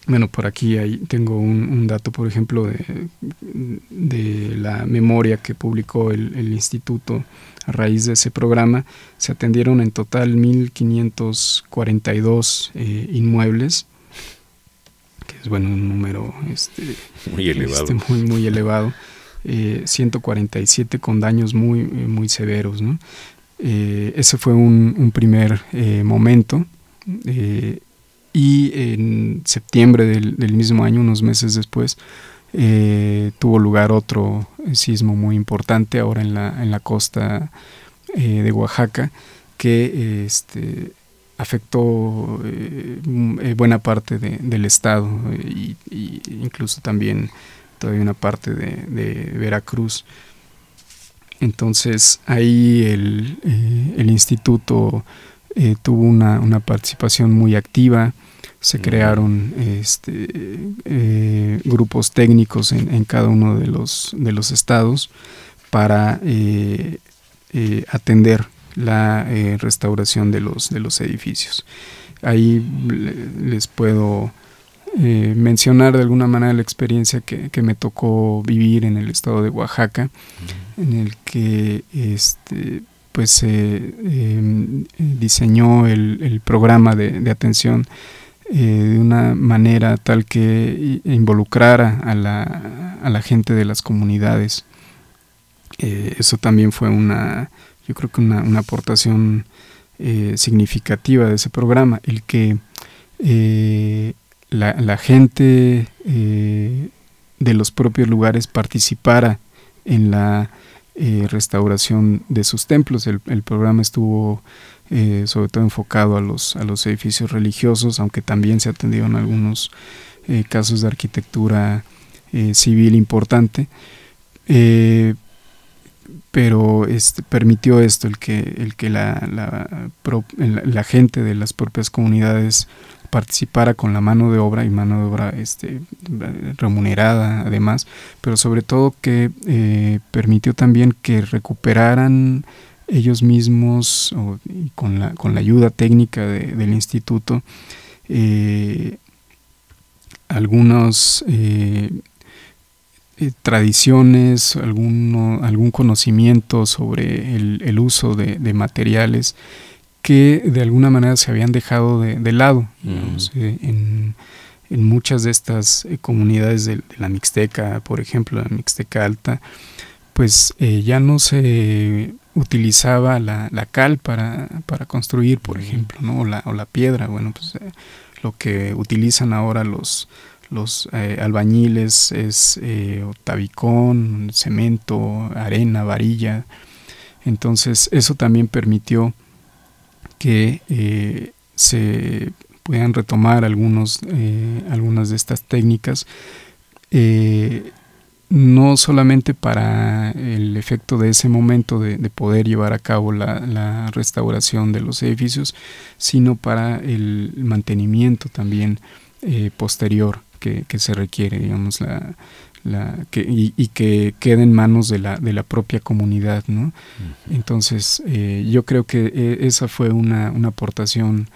bueno, por aquí tengo un, dato, por ejemplo, de, la memoria que publicó el, instituto a raíz de ese programa. Se atendieron en total 1.542 eh, inmuebles, que es bueno un número este, muy este, elevado. muy, muy elevado. 147 eh, con daños muy, eh, muy severos. ese fue un, primer momento y en septiembre del, mismo año, unos meses después, eh, tuvo lugar otro eh, sismo muy importante, ahora en la, en la costa eh, de Oaxaca, que este, afectó mm, buena parte del estado e incluso también todavía una parte de, Veracruz. Entonces ahí el, el instituto eh, tuvo una, participación muy activa, se crearon este, eh, grupos técnicos en, cada uno de los, de los estados para eh, atender la restauración de los, de los edificios. Ahí les puedo mencionar de alguna manera la experiencia que, me tocó vivir en el estado de Oaxaca, en el que este, pues se eh, em, diseñó el, programa de, atención eh, de una manera tal que involucrara a la, a la gente de las comunidades. Eh, eso también fue una, yo creo que una, aportación significativa de ese programa, el que la, gente de los propios lugares participara en la eh, restauración de sus templos. El, programa estuvo eh, sobre todo enfocado a los, a los edificios religiosos, aunque también se atendieron algunos eh, casos de arquitectura civil importante. pero permitió esto, el que, el que la gente de las propias comunidades participara con la mano de obra y mano de obra este, remunerada además, pero sobre todo que eh, permitió también que recuperaran ellos mismos con, la, ayuda técnica del instituto algunas eh, algunos eh, tradiciones, algún conocimiento sobre el, uso de materiales que de alguna manera se habían dejado de, lado mm. eh, en, muchas de estas eh, comunidades de, la Mixteca, por ejemplo, la Mixteca Alta, pues eh, ya no se utilizaba la, cal para, para, construir, por mm. ejemplo, o, la, piedra, bueno, pues lo que utilizan ahora los, los albañiles es tabicón, cemento, arena, varilla. Entonces eso también permitió que eh, se puedan retomar algunos, eh, algunas de estas técnicas, eh, no solamente para el efecto de ese momento de, poder llevar a cabo la, restauración de los edificios, sino para el mantenimiento también posterior que, que, se requiere, digamos, la, que, y, que quede en manos de la, de la propia comunidad. Entonces, eh, yo creo que eh, esa fue una, aportación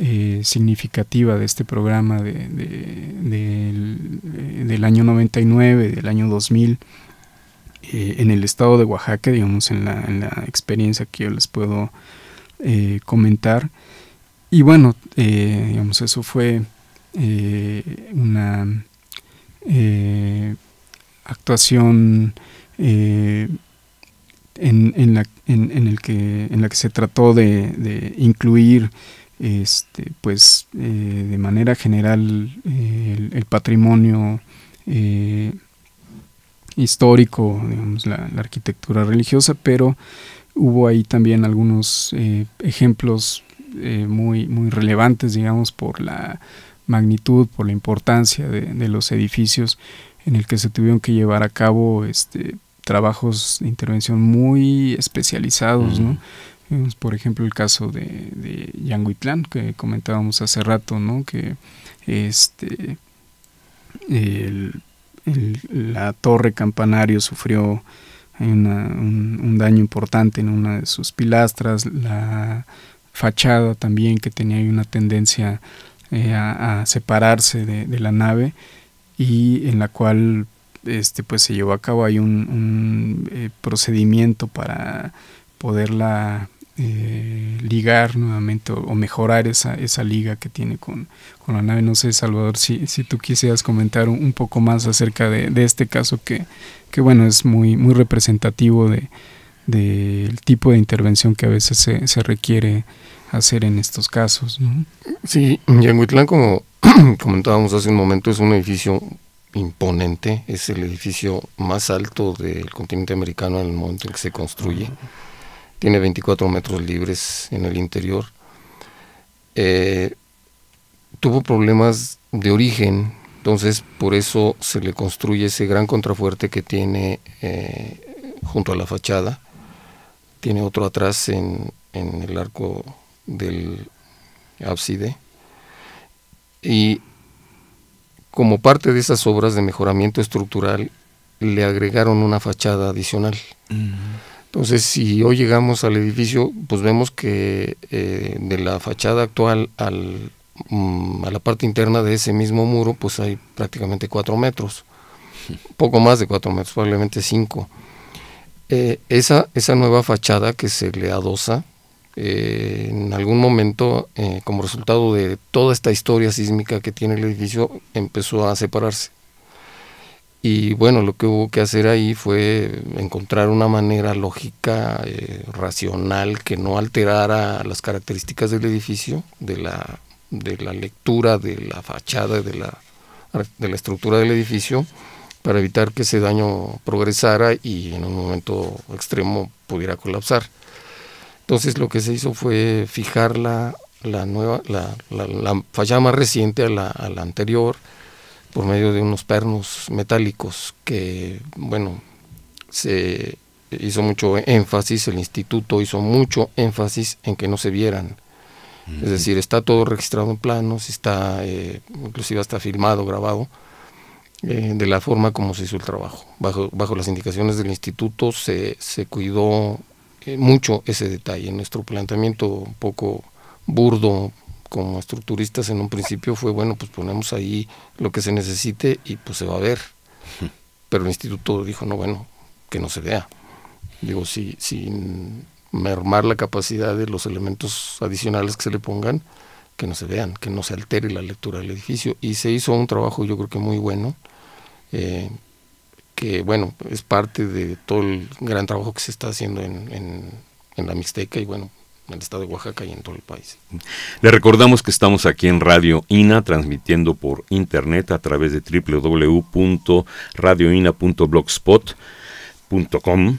eh, significativa de este programa de, del año 99, del año 2000. en el estado de Oaxaca, digamos, en la, experiencia que yo les puedo comentar. Y bueno, digamos, eso fue una actuación eh, en, la, el que, en la que se trató de, incluir este, pues, eh, de manera general eh, el, patrimonio histórico, la, arquitectura religiosa, pero hubo ahí también algunos ejemplos muy, muy relevantes, digamos, por la magnitud, por la importancia de los edificios en el que se tuvieron que llevar a cabo este, trabajos de intervención muy especializados, ¿no? por ejemplo, el caso de, de Yanguitlán, que comentábamos hace rato, ¿no? Que este, la torre campanario sufrió un, daño importante en una de sus pilastras, la fachada también que tenía una tendencia eh, a, separarse de la nave, y en la cual este, pues, se llevó a cabo ahí un, eh, procedimiento para poderla eh, ligar nuevamente o, mejorar esa, esa liga que tiene con, la nave. No sé, Salvador, si, tú quisieras comentar un, poco más acerca de, este caso que, que, bueno, es muy, muy representativo del tipo de intervención que a veces se, requiere hacer en estos casos. Sí, Yanguitlán, como comentábamos hace un momento, es un edificio imponente, es el edificio más alto del continente americano en el momento en que se construye. Tiene 24 metros libres en el interior. Eh, tuvo problemas de origen, entonces por eso se le construye ese gran contrafuerte que tiene eh, junto a la fachada. Tiene otro atrás en el arco del ábside y como parte de esas obras de mejoramiento estructural, le agregaron una fachada adicional. Entonces, si hoy llegamos al edificio, pues vemos que eh, de la fachada actual mm, a la parte interna de ese mismo muro, pues hay prácticamente cuatro metros, poco más de cuatro metros, probablemente cinco. Eh, esa, esa nueva fachada que se le adosa, eh, en algún momento, eh, como resultado de toda esta historia sísmica que tiene el edificio, empezó a separarse. Y bueno, lo que hubo que hacer ahí fue encontrar una manera lógica, eh, racional, que no alterara las características del edificio, de la, de la lectura, de la fachada, de la, de la estructura del edificio, para evitar que ese daño progresara y en un momento extremo pudiera colapsar. Entonces lo que se hizo fue fijar la, nueva, la, falla más reciente a la, anterior por medio de unos pernos metálicos que, bueno, se hizo mucho énfasis, el instituto hizo mucho énfasis en que no se vieran. Es decir, está todo registrado en planos, está eh, inclusive hasta filmado, grabado, eh, de la forma como se hizo el trabajo. Bajo, bajo las indicaciones del instituto se, se cuidó mucho ese detalle. Nuestro planteamiento un poco burdo como estructuristas en un principio fue, bueno, pues ponemos ahí lo que se necesite y pues se va a ver. Pero el instituto dijo, no, bueno, que no se vea. Digo, si, sin mermar la capacidad de los elementos adicionales que se le pongan, que no se vean, que no se altere la lectura del edificio. Y se hizo un trabajo yo creo que muy bueno. Eh, que bueno, es parte de todo el gran trabajo que se está haciendo en, en, la Mixteca y bueno, en el estado de Oaxaca y en todo el país. Le recordamos que estamos aquí en Radio INA, transmitiendo por internet a través de www.radioina.blogspot.com.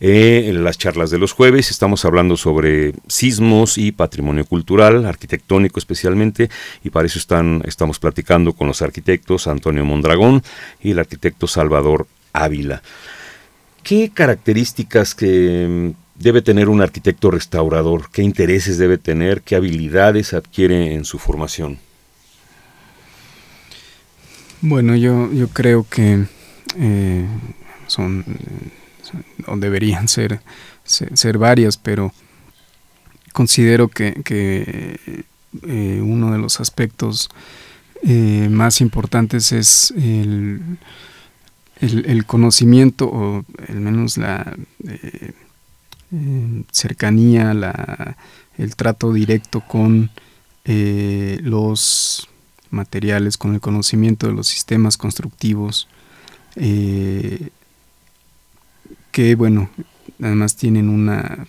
Eh, en las charlas de los jueves estamos hablando sobre sismos y patrimonio cultural, arquitectónico especialmente, y para eso están, estamos platicando con los arquitectos Antonio Mondragón y el arquitecto Salvador Ávila. ¿Qué características que mm, debe tener un arquitecto restaurador? ¿Qué intereses debe tener? ¿Qué habilidades adquiere en su formación? Bueno, yo, yo creo que eh, son, o deberían ser, ser, varias, pero considero que, eh, uno de los aspectos eh, más importantes es el, el, conocimiento, o al menos la eh, eh, cercanía, la, el trato directo con eh, los materiales, con el conocimiento de los sistemas constructivos, que bueno, además tienen una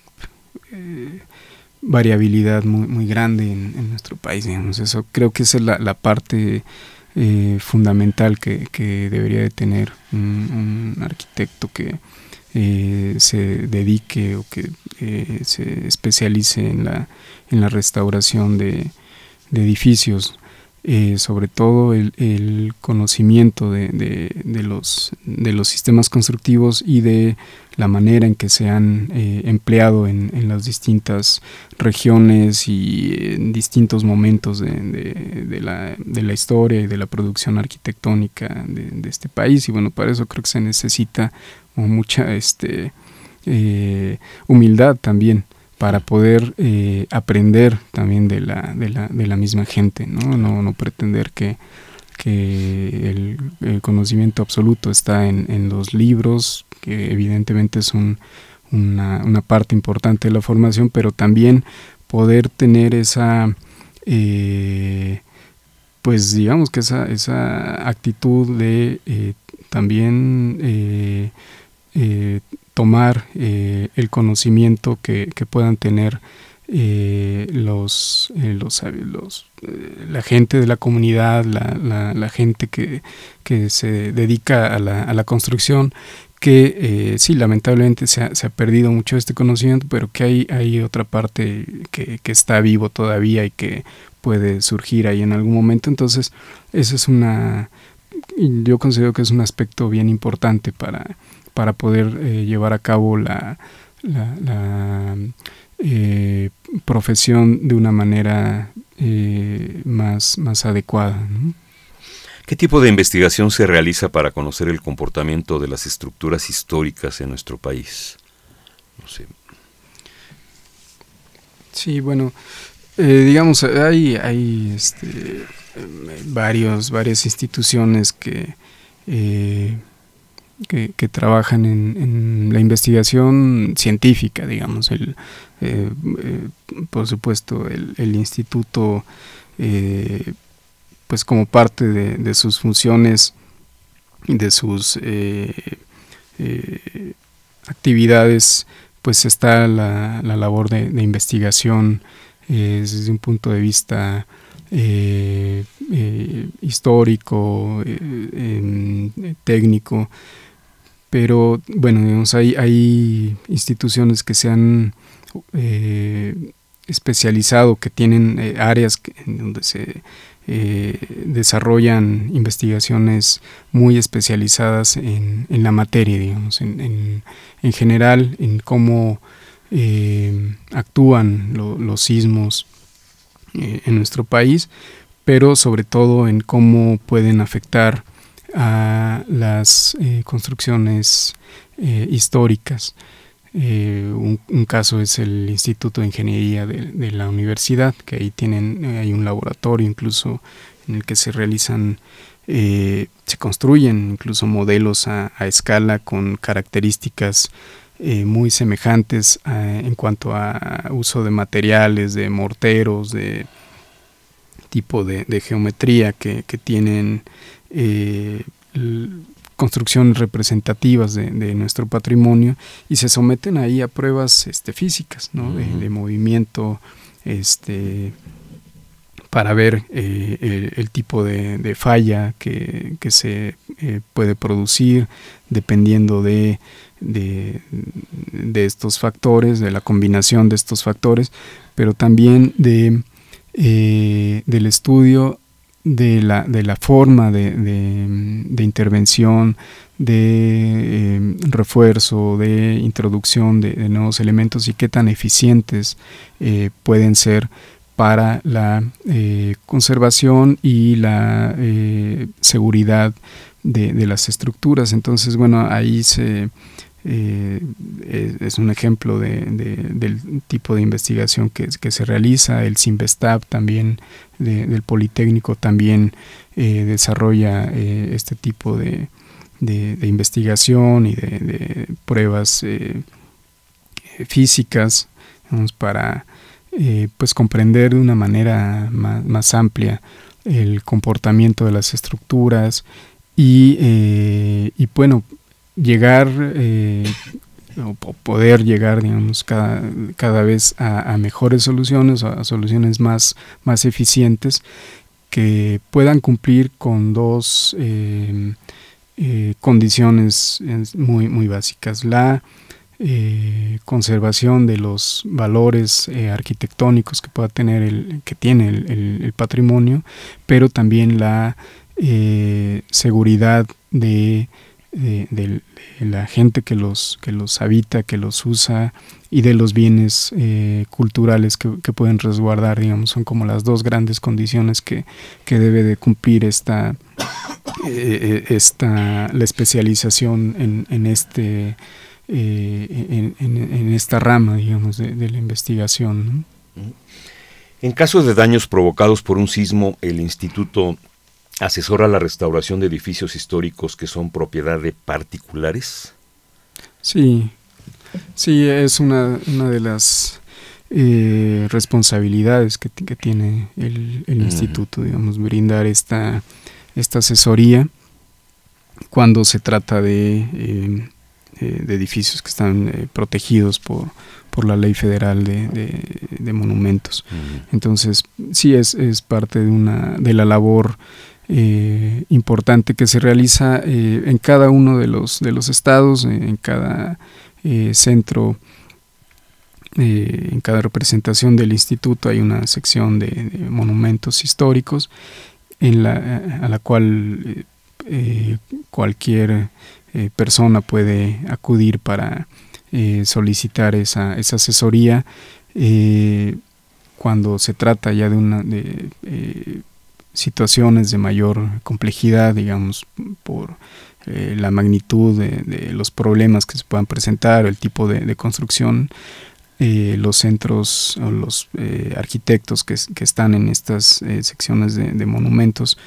variabilidad muy, muy grande en, nuestro país. Eso creo que esa es la, la parte eh, fundamental que, debería de tener un, arquitecto que eh, se dedique o que eh, se especialice en la, restauración de edificios. Eh, sobre todo el, conocimiento de, los, de los sistemas constructivos y de la manera en que se han eh, empleado en, las distintas regiones y eh, en distintos momentos de, la, historia y de la producción arquitectónica de, este país. Y bueno, para eso creo que se necesita mucha este, humildad también para poder eh, aprender también de la, misma gente, ¿no? pretender que, el, conocimiento absoluto está en, los libros, que evidentemente son una, parte importante de la formación, pero también poder tener esa, eh, pues digamos que esa, actitud de eh, también tomar eh, el conocimiento que, puedan tener eh, los, eh, la gente de la comunidad, la, gente que, se dedica a la, construcción, que sí, lamentablemente se ha, perdido mucho este conocimiento, pero que hay, hay otra parte que, está vivo todavía y que puede surgir ahí en algún momento. Entonces, eso es una, yo considero que es un aspecto bien importante para, para poder eh, llevar a cabo la, eh, profesión de una manera eh, más, más adecuada. ¿Qué tipo de investigación se realiza para conocer el comportamiento de las estructuras históricas en nuestro país? No sé. Sí, bueno, digamos, hay, hay este, varios, varias instituciones que que, trabajan en, la investigación científica, digamos, el, eh, eh, por supuesto, el, instituto, eh, pues como parte de, sus funciones, y de sus actividades, pues está la, labor de, de investigación desde un punto de vista histórico, técnico, pero bueno, hay, instituciones que se han eh, especializado, que tienen eh, áreas donde se eh, desarrollan investigaciones muy especializadas en, la materia, digamos, en, general, en cómo actúan los sismos en nuestro país, pero sobre todo en cómo pueden afectar a las eh, construcciones eh, históricas. Eh, un, caso es el Instituto de Ingeniería de, la Universidad, que ahí tienen, hay un laboratorio incluso en el que se realizan, se construyen incluso modelos a, escala con características muy semejantes en cuanto a uso de materiales, de morteros, de tipo de, geometría que tienen eh, construcciones representativas de, nuestro patrimonio y se someten ahí a pruebas este, físicas, de, movimiento, este, para ver eh, el, tipo de, falla que, se eh, puede producir dependiendo de, estos factores, de la combinación de estos factores, pero también del estudio de la, de la forma de, de, intervención, de em, refuerzo, de introducción de, nuevos elementos y qué tan eficientes eh, pueden ser para la eh, conservación y la eh, seguridad de, de, las estructuras. Entonces, bueno, ahí se, eh, es, un ejemplo del tipo de investigación que, se realiza. El Simvestab también del Politécnico también eh, desarrolla eh, este tipo de, investigación y de, pruebas físicas para pues comprender de una manera más, amplia el comportamiento de las estructuras y, y bueno, llegar eh, o poder llegar, digamos, cada, vez a, mejores soluciones, a, soluciones más, más eficientes que puedan cumplir con dos em, eh, condiciones eh, muy, muy básicas. La conservación de los valores arquitectónicos que pueda tener el que tiene el, patrimonio pero también la seguridad de de, la gente que los, que los habita, que los usa y de los bienes eh, culturales que, pueden resguardar, digamos, son como las dos grandes condiciones que, debe de cumplir esta, eh, eh, esta la especialización en, este en, esta rama, digamos, de, la investigación. En casos de daños provocados por un sismo, el Instituto asesora la restauración de edificios históricos que son propiedad de particulares? Sí, sí, es una, de las eh, responsabilidades que, tiene el, el instituto, digamos, brindar esta, esta asesoría cuando se trata de, eh, eh, de edificios que están protegidos por, por la ley federal de, de, monumentos. Entonces, sí es, es parte de, una, de la labor eh, importante que se realiza eh, en cada uno de los, de los estados, eh, en cada centro, en cada representación del instituto hay una sección de, monumentos históricos a la cual cualquier persona puede acudir para solicitar esa, asesoría cuando se trata ya de una situaciones de mayor complejidad, digamos, por eh, la magnitud de, los problemas que se puedan presentar, el tipo de construcción eh, los centros o los eh, arquitectos que, están en estas eh, secciones de, monumentos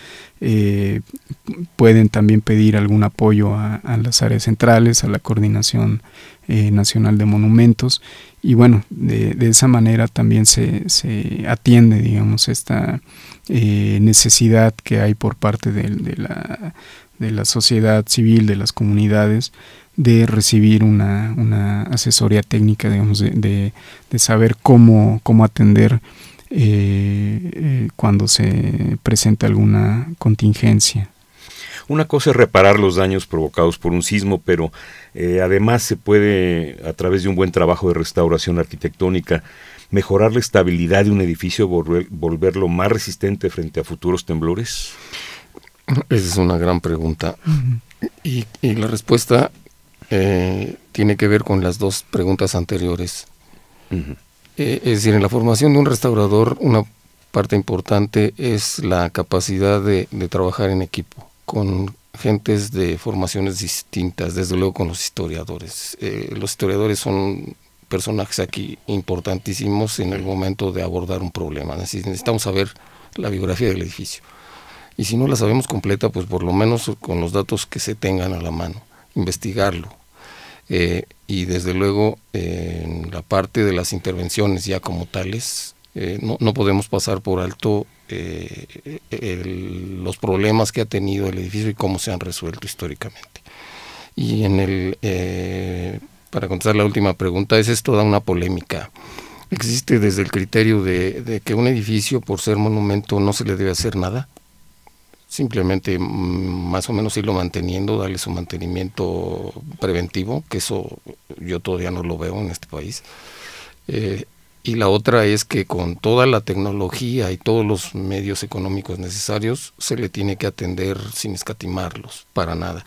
pueden también pedir algún apoyo a, las áreas centrales, a la coordinación nacional de monumentos y bueno, de, esa manera también se, atiende, digamos, esta necesidad que hay por parte de la sociedad civil, de las comunidades, de recibir una, asesoría técnica, digamos, de, de, saber cómo, cómo atender eh, eh, cuando se presenta alguna contingencia. Una cosa es reparar los daños provocados por un sismo, pero eh, además se puede, a través de un buen trabajo de restauración arquitectónica, mejorar la estabilidad de un edificio, volverlo más resistente frente a futuros temblores? Esa es una gran pregunta. y, y, la respuesta eh, tiene que ver con las dos preguntas anteriores. Eh, es decir, en la formación de un restaurador, una parte importante es la capacidad de, trabajar en equipo, con gentes de formaciones distintas, desde luego con los historiadores. Eh, los historiadores son personajes aquí importantísimos en el momento de abordar un problema. Necesitamos saber la biografía del edificio. Y si no la sabemos completa, pues por lo menos con los datos que se tengan a la mano, investigarlo, eh, y desde luego en la parte de las intervenciones ya como tales, eh, no, no, podemos pasar por alto eh, e, los problemas que ha tenido el edificio y cómo se han resuelto históricamente. Y en el, para contestar la última pregunta, es esto da una polémica. Existe desde el criterio de que un edificio por ser monumento no se le debe hacer nada, simplemente mm, más o menos irlo manteniendo, darle su mantenimiento preventivo, que eso yo todavía no lo veo en este país. Eh, y la otra es que con toda la tecnología y todos los medios económicos necesarios se le tiene que atender sin escatimarlos, para nada.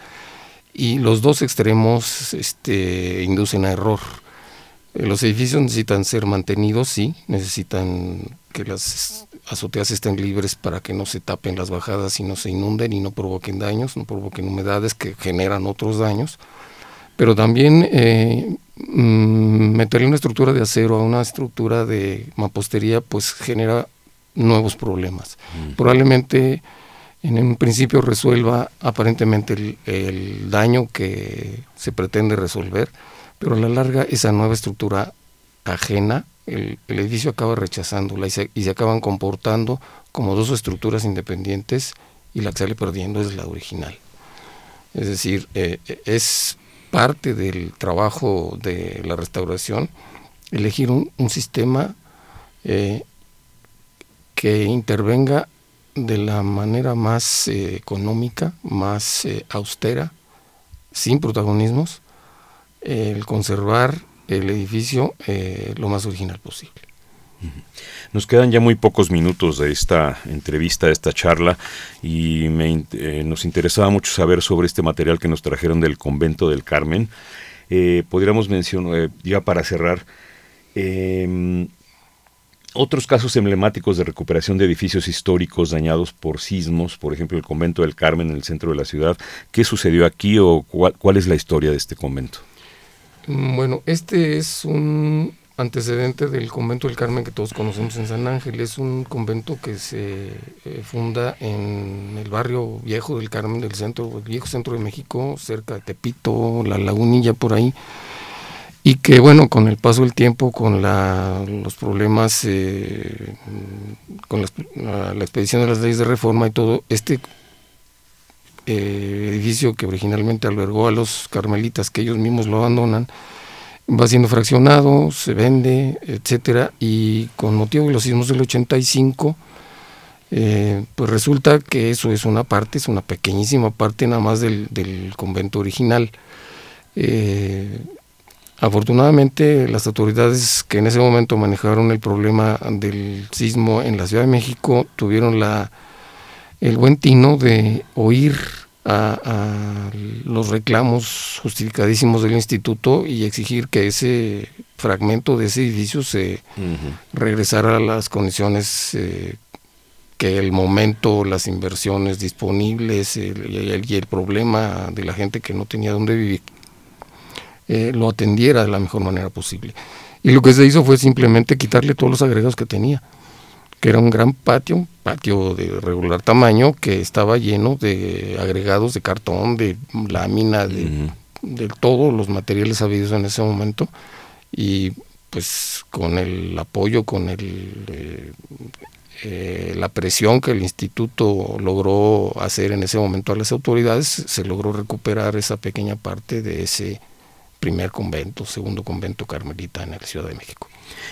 Y los dos extremos este, inducen a error. Eh, los edificios necesitan ser mantenidos, sí, necesitan que las azoteas estén libres para que no se tapen las bajadas y no se inunden y no provoquen daños, no provoquen humedades que generan otros daños. Pero también eh, mm, meterle una estructura de acero a una estructura de mampostería pues genera nuevos problemas. Mm. Probablemente en un principio resuelva aparentemente el, daño que se pretende resolver, pero a la larga esa nueva estructura ajena el, edificio acaba rechazándola y se, y se, acaban comportando como dos estructuras independientes y la que sale perdiendo es la original. Es decir, eh, eh, es parte del trabajo de la restauración elegir un, sistema eh, que intervenga de la manera más económica, más austera, sin protagonismos, el conservar el edificio eh, lo más original posible. Nos quedan ya muy pocos minutos de esta entrevista, de esta charla, y eh, nos interesaba mucho saber sobre este material que nos trajeron del convento del Carmen. Eh, podríamos mencionar, ya para cerrar, em, otros casos emblemáticos de recuperación de edificios históricos dañados por sismos, por ejemplo el convento del Carmen en el centro de la ciudad. ¿Qué sucedió aquí o cuál es la historia de este convento? Mm, bueno, este es un antecedente del convento del Carmen que todos conocemos en San Ángel. Es un convento que se eh, funda en el barrio viejo del Carmen, del centro, el viejo centro de México, cerca de Tepito, la lagunilla por ahí. Y que bueno, con el paso del tiempo, con los problemas, eh, con la, la, expedición de las leyes de reforma y todo, este eh, edificio que originalmente albergó a los carmelitas, que ellos mismos lo abandonan, va siendo fraccionado, se vende, etcétera, y con motivo de los sismos del 85, eh, pues resulta que eso es una parte, es una pequeñísima parte nada más del, convento original. Eh, afortunadamente las autoridades que en ese momento manejaron el problema del sismo en la Ciudad de México tuvieron la el buen tino de oír a, los reclamos justificadísimos del instituto y exigir que ese fragmento de ese edificio se regresara a las condiciones eh, que el momento, las inversiones disponibles y el problema de la gente que no tenía dónde vivir eh, lo atendiera de la mejor manera posible. Y lo que se hizo fue simplemente quitarle todos los agregados que tenía que era un gran patio, un patio de regular tamaño, que estaba lleno de agregados de cartón, de lámina, de, todos los materiales habidos en ese momento. Y pues con el apoyo, con el, eh, eh, la presión que el instituto logró hacer en ese momento a las autoridades, se logró recuperar esa pequeña parte de ese primer convento, segundo convento carmelita en la Ciudad de México.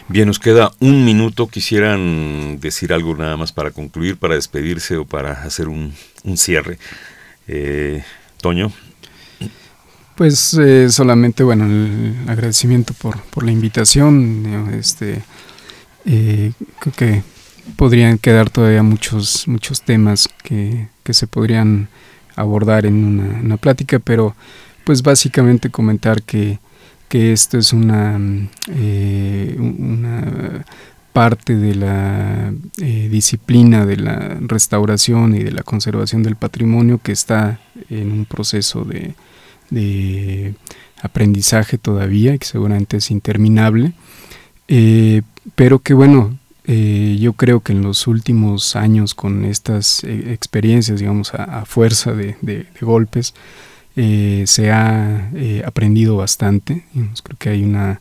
Bien, nos queda un minuto. Quisieran decir algo nada más para concluir, para despedirse o para hacer un, cierre. Eh, Toño. Pues eh, solamente, bueno, el agradecimiento por, por la invitación. Este, eh, creo que podrían quedar todavía muchos, muchos temas que, se podrían abordar en una plática, pero pues básicamente comentar que, que esto es una, mm, eh, parte de la eh, disciplina de la restauración y de la conservación del patrimonio que está en un proceso de, aprendizaje todavía y que seguramente es interminable, eh, pero que bueno, yo creo que en los últimos años con estas experiencias, digamos, a, fuerza de golpes, eh, se ha eh, aprendido bastante. Creo que hay una,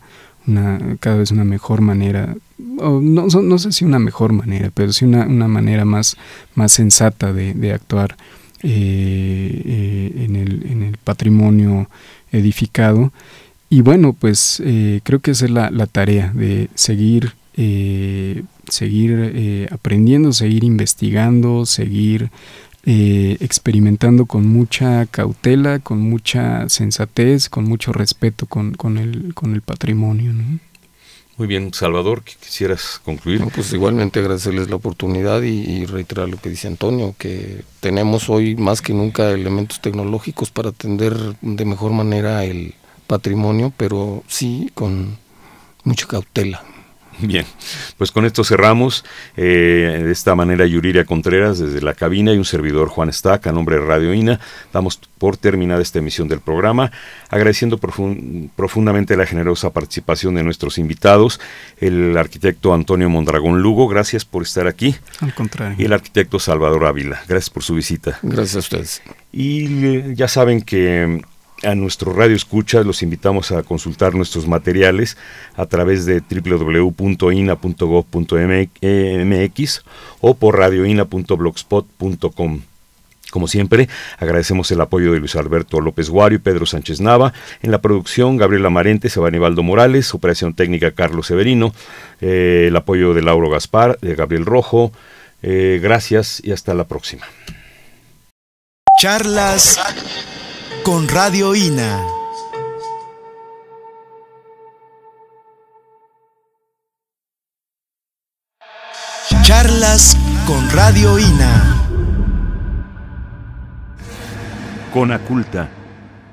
cada vez una mejor manera, no, sé si una mejor manera, pero sí una, manera más, más sensata de, actuar eh, en, el, patrimonio edificado. Y bueno, pues creo que esa es la, tarea de seguir seguir aprendiendo, seguir investigando, seguir eh, experimentando con mucha cautela, con mucha sensatez, con mucho respeto con, con, el, con el patrimonio. Muy bien, Salvador, que quisieras concluir? pues igualmente agradecerles la oportunidad y, reiterar lo que dice Antonio, que tenemos hoy más que nunca elementos tecnológicos para atender de mejor manera el patrimonio, pero sí con mucha cautela. Bien, pues con esto cerramos. Eh, de esta manera, Yuriria Contreras desde la cabina y un servidor Juan Stack a nombre de Radio INA. Damos por terminada esta emisión del programa, agradeciendo profundamente la generosa participación de nuestros invitados, el arquitecto Antonio Mondragón Lugo, gracias por estar aquí. Al contrario. Y el arquitecto Salvador Ávila, gracias por su visita. Gracias a ustedes. Y eh, ya saben que a nuestro radio escucha, los invitamos a consultar nuestros materiales a través de www.ina.gov.mx eh, o por radioina.blogspot.com. Como siempre, agradecemos el apoyo de Luis Alberto López Guario y Pedro Sánchez Nava. En la producción, Gabriela Amarente, Sebanibaldo Morales, operación técnica Carlos Severino, eh, el apoyo de Lauro Gaspar, de Gabriel Rojo. Eh, gracias y hasta la próxima. Charlas con Radio INA. Charlas con Radio INA. Con Aculta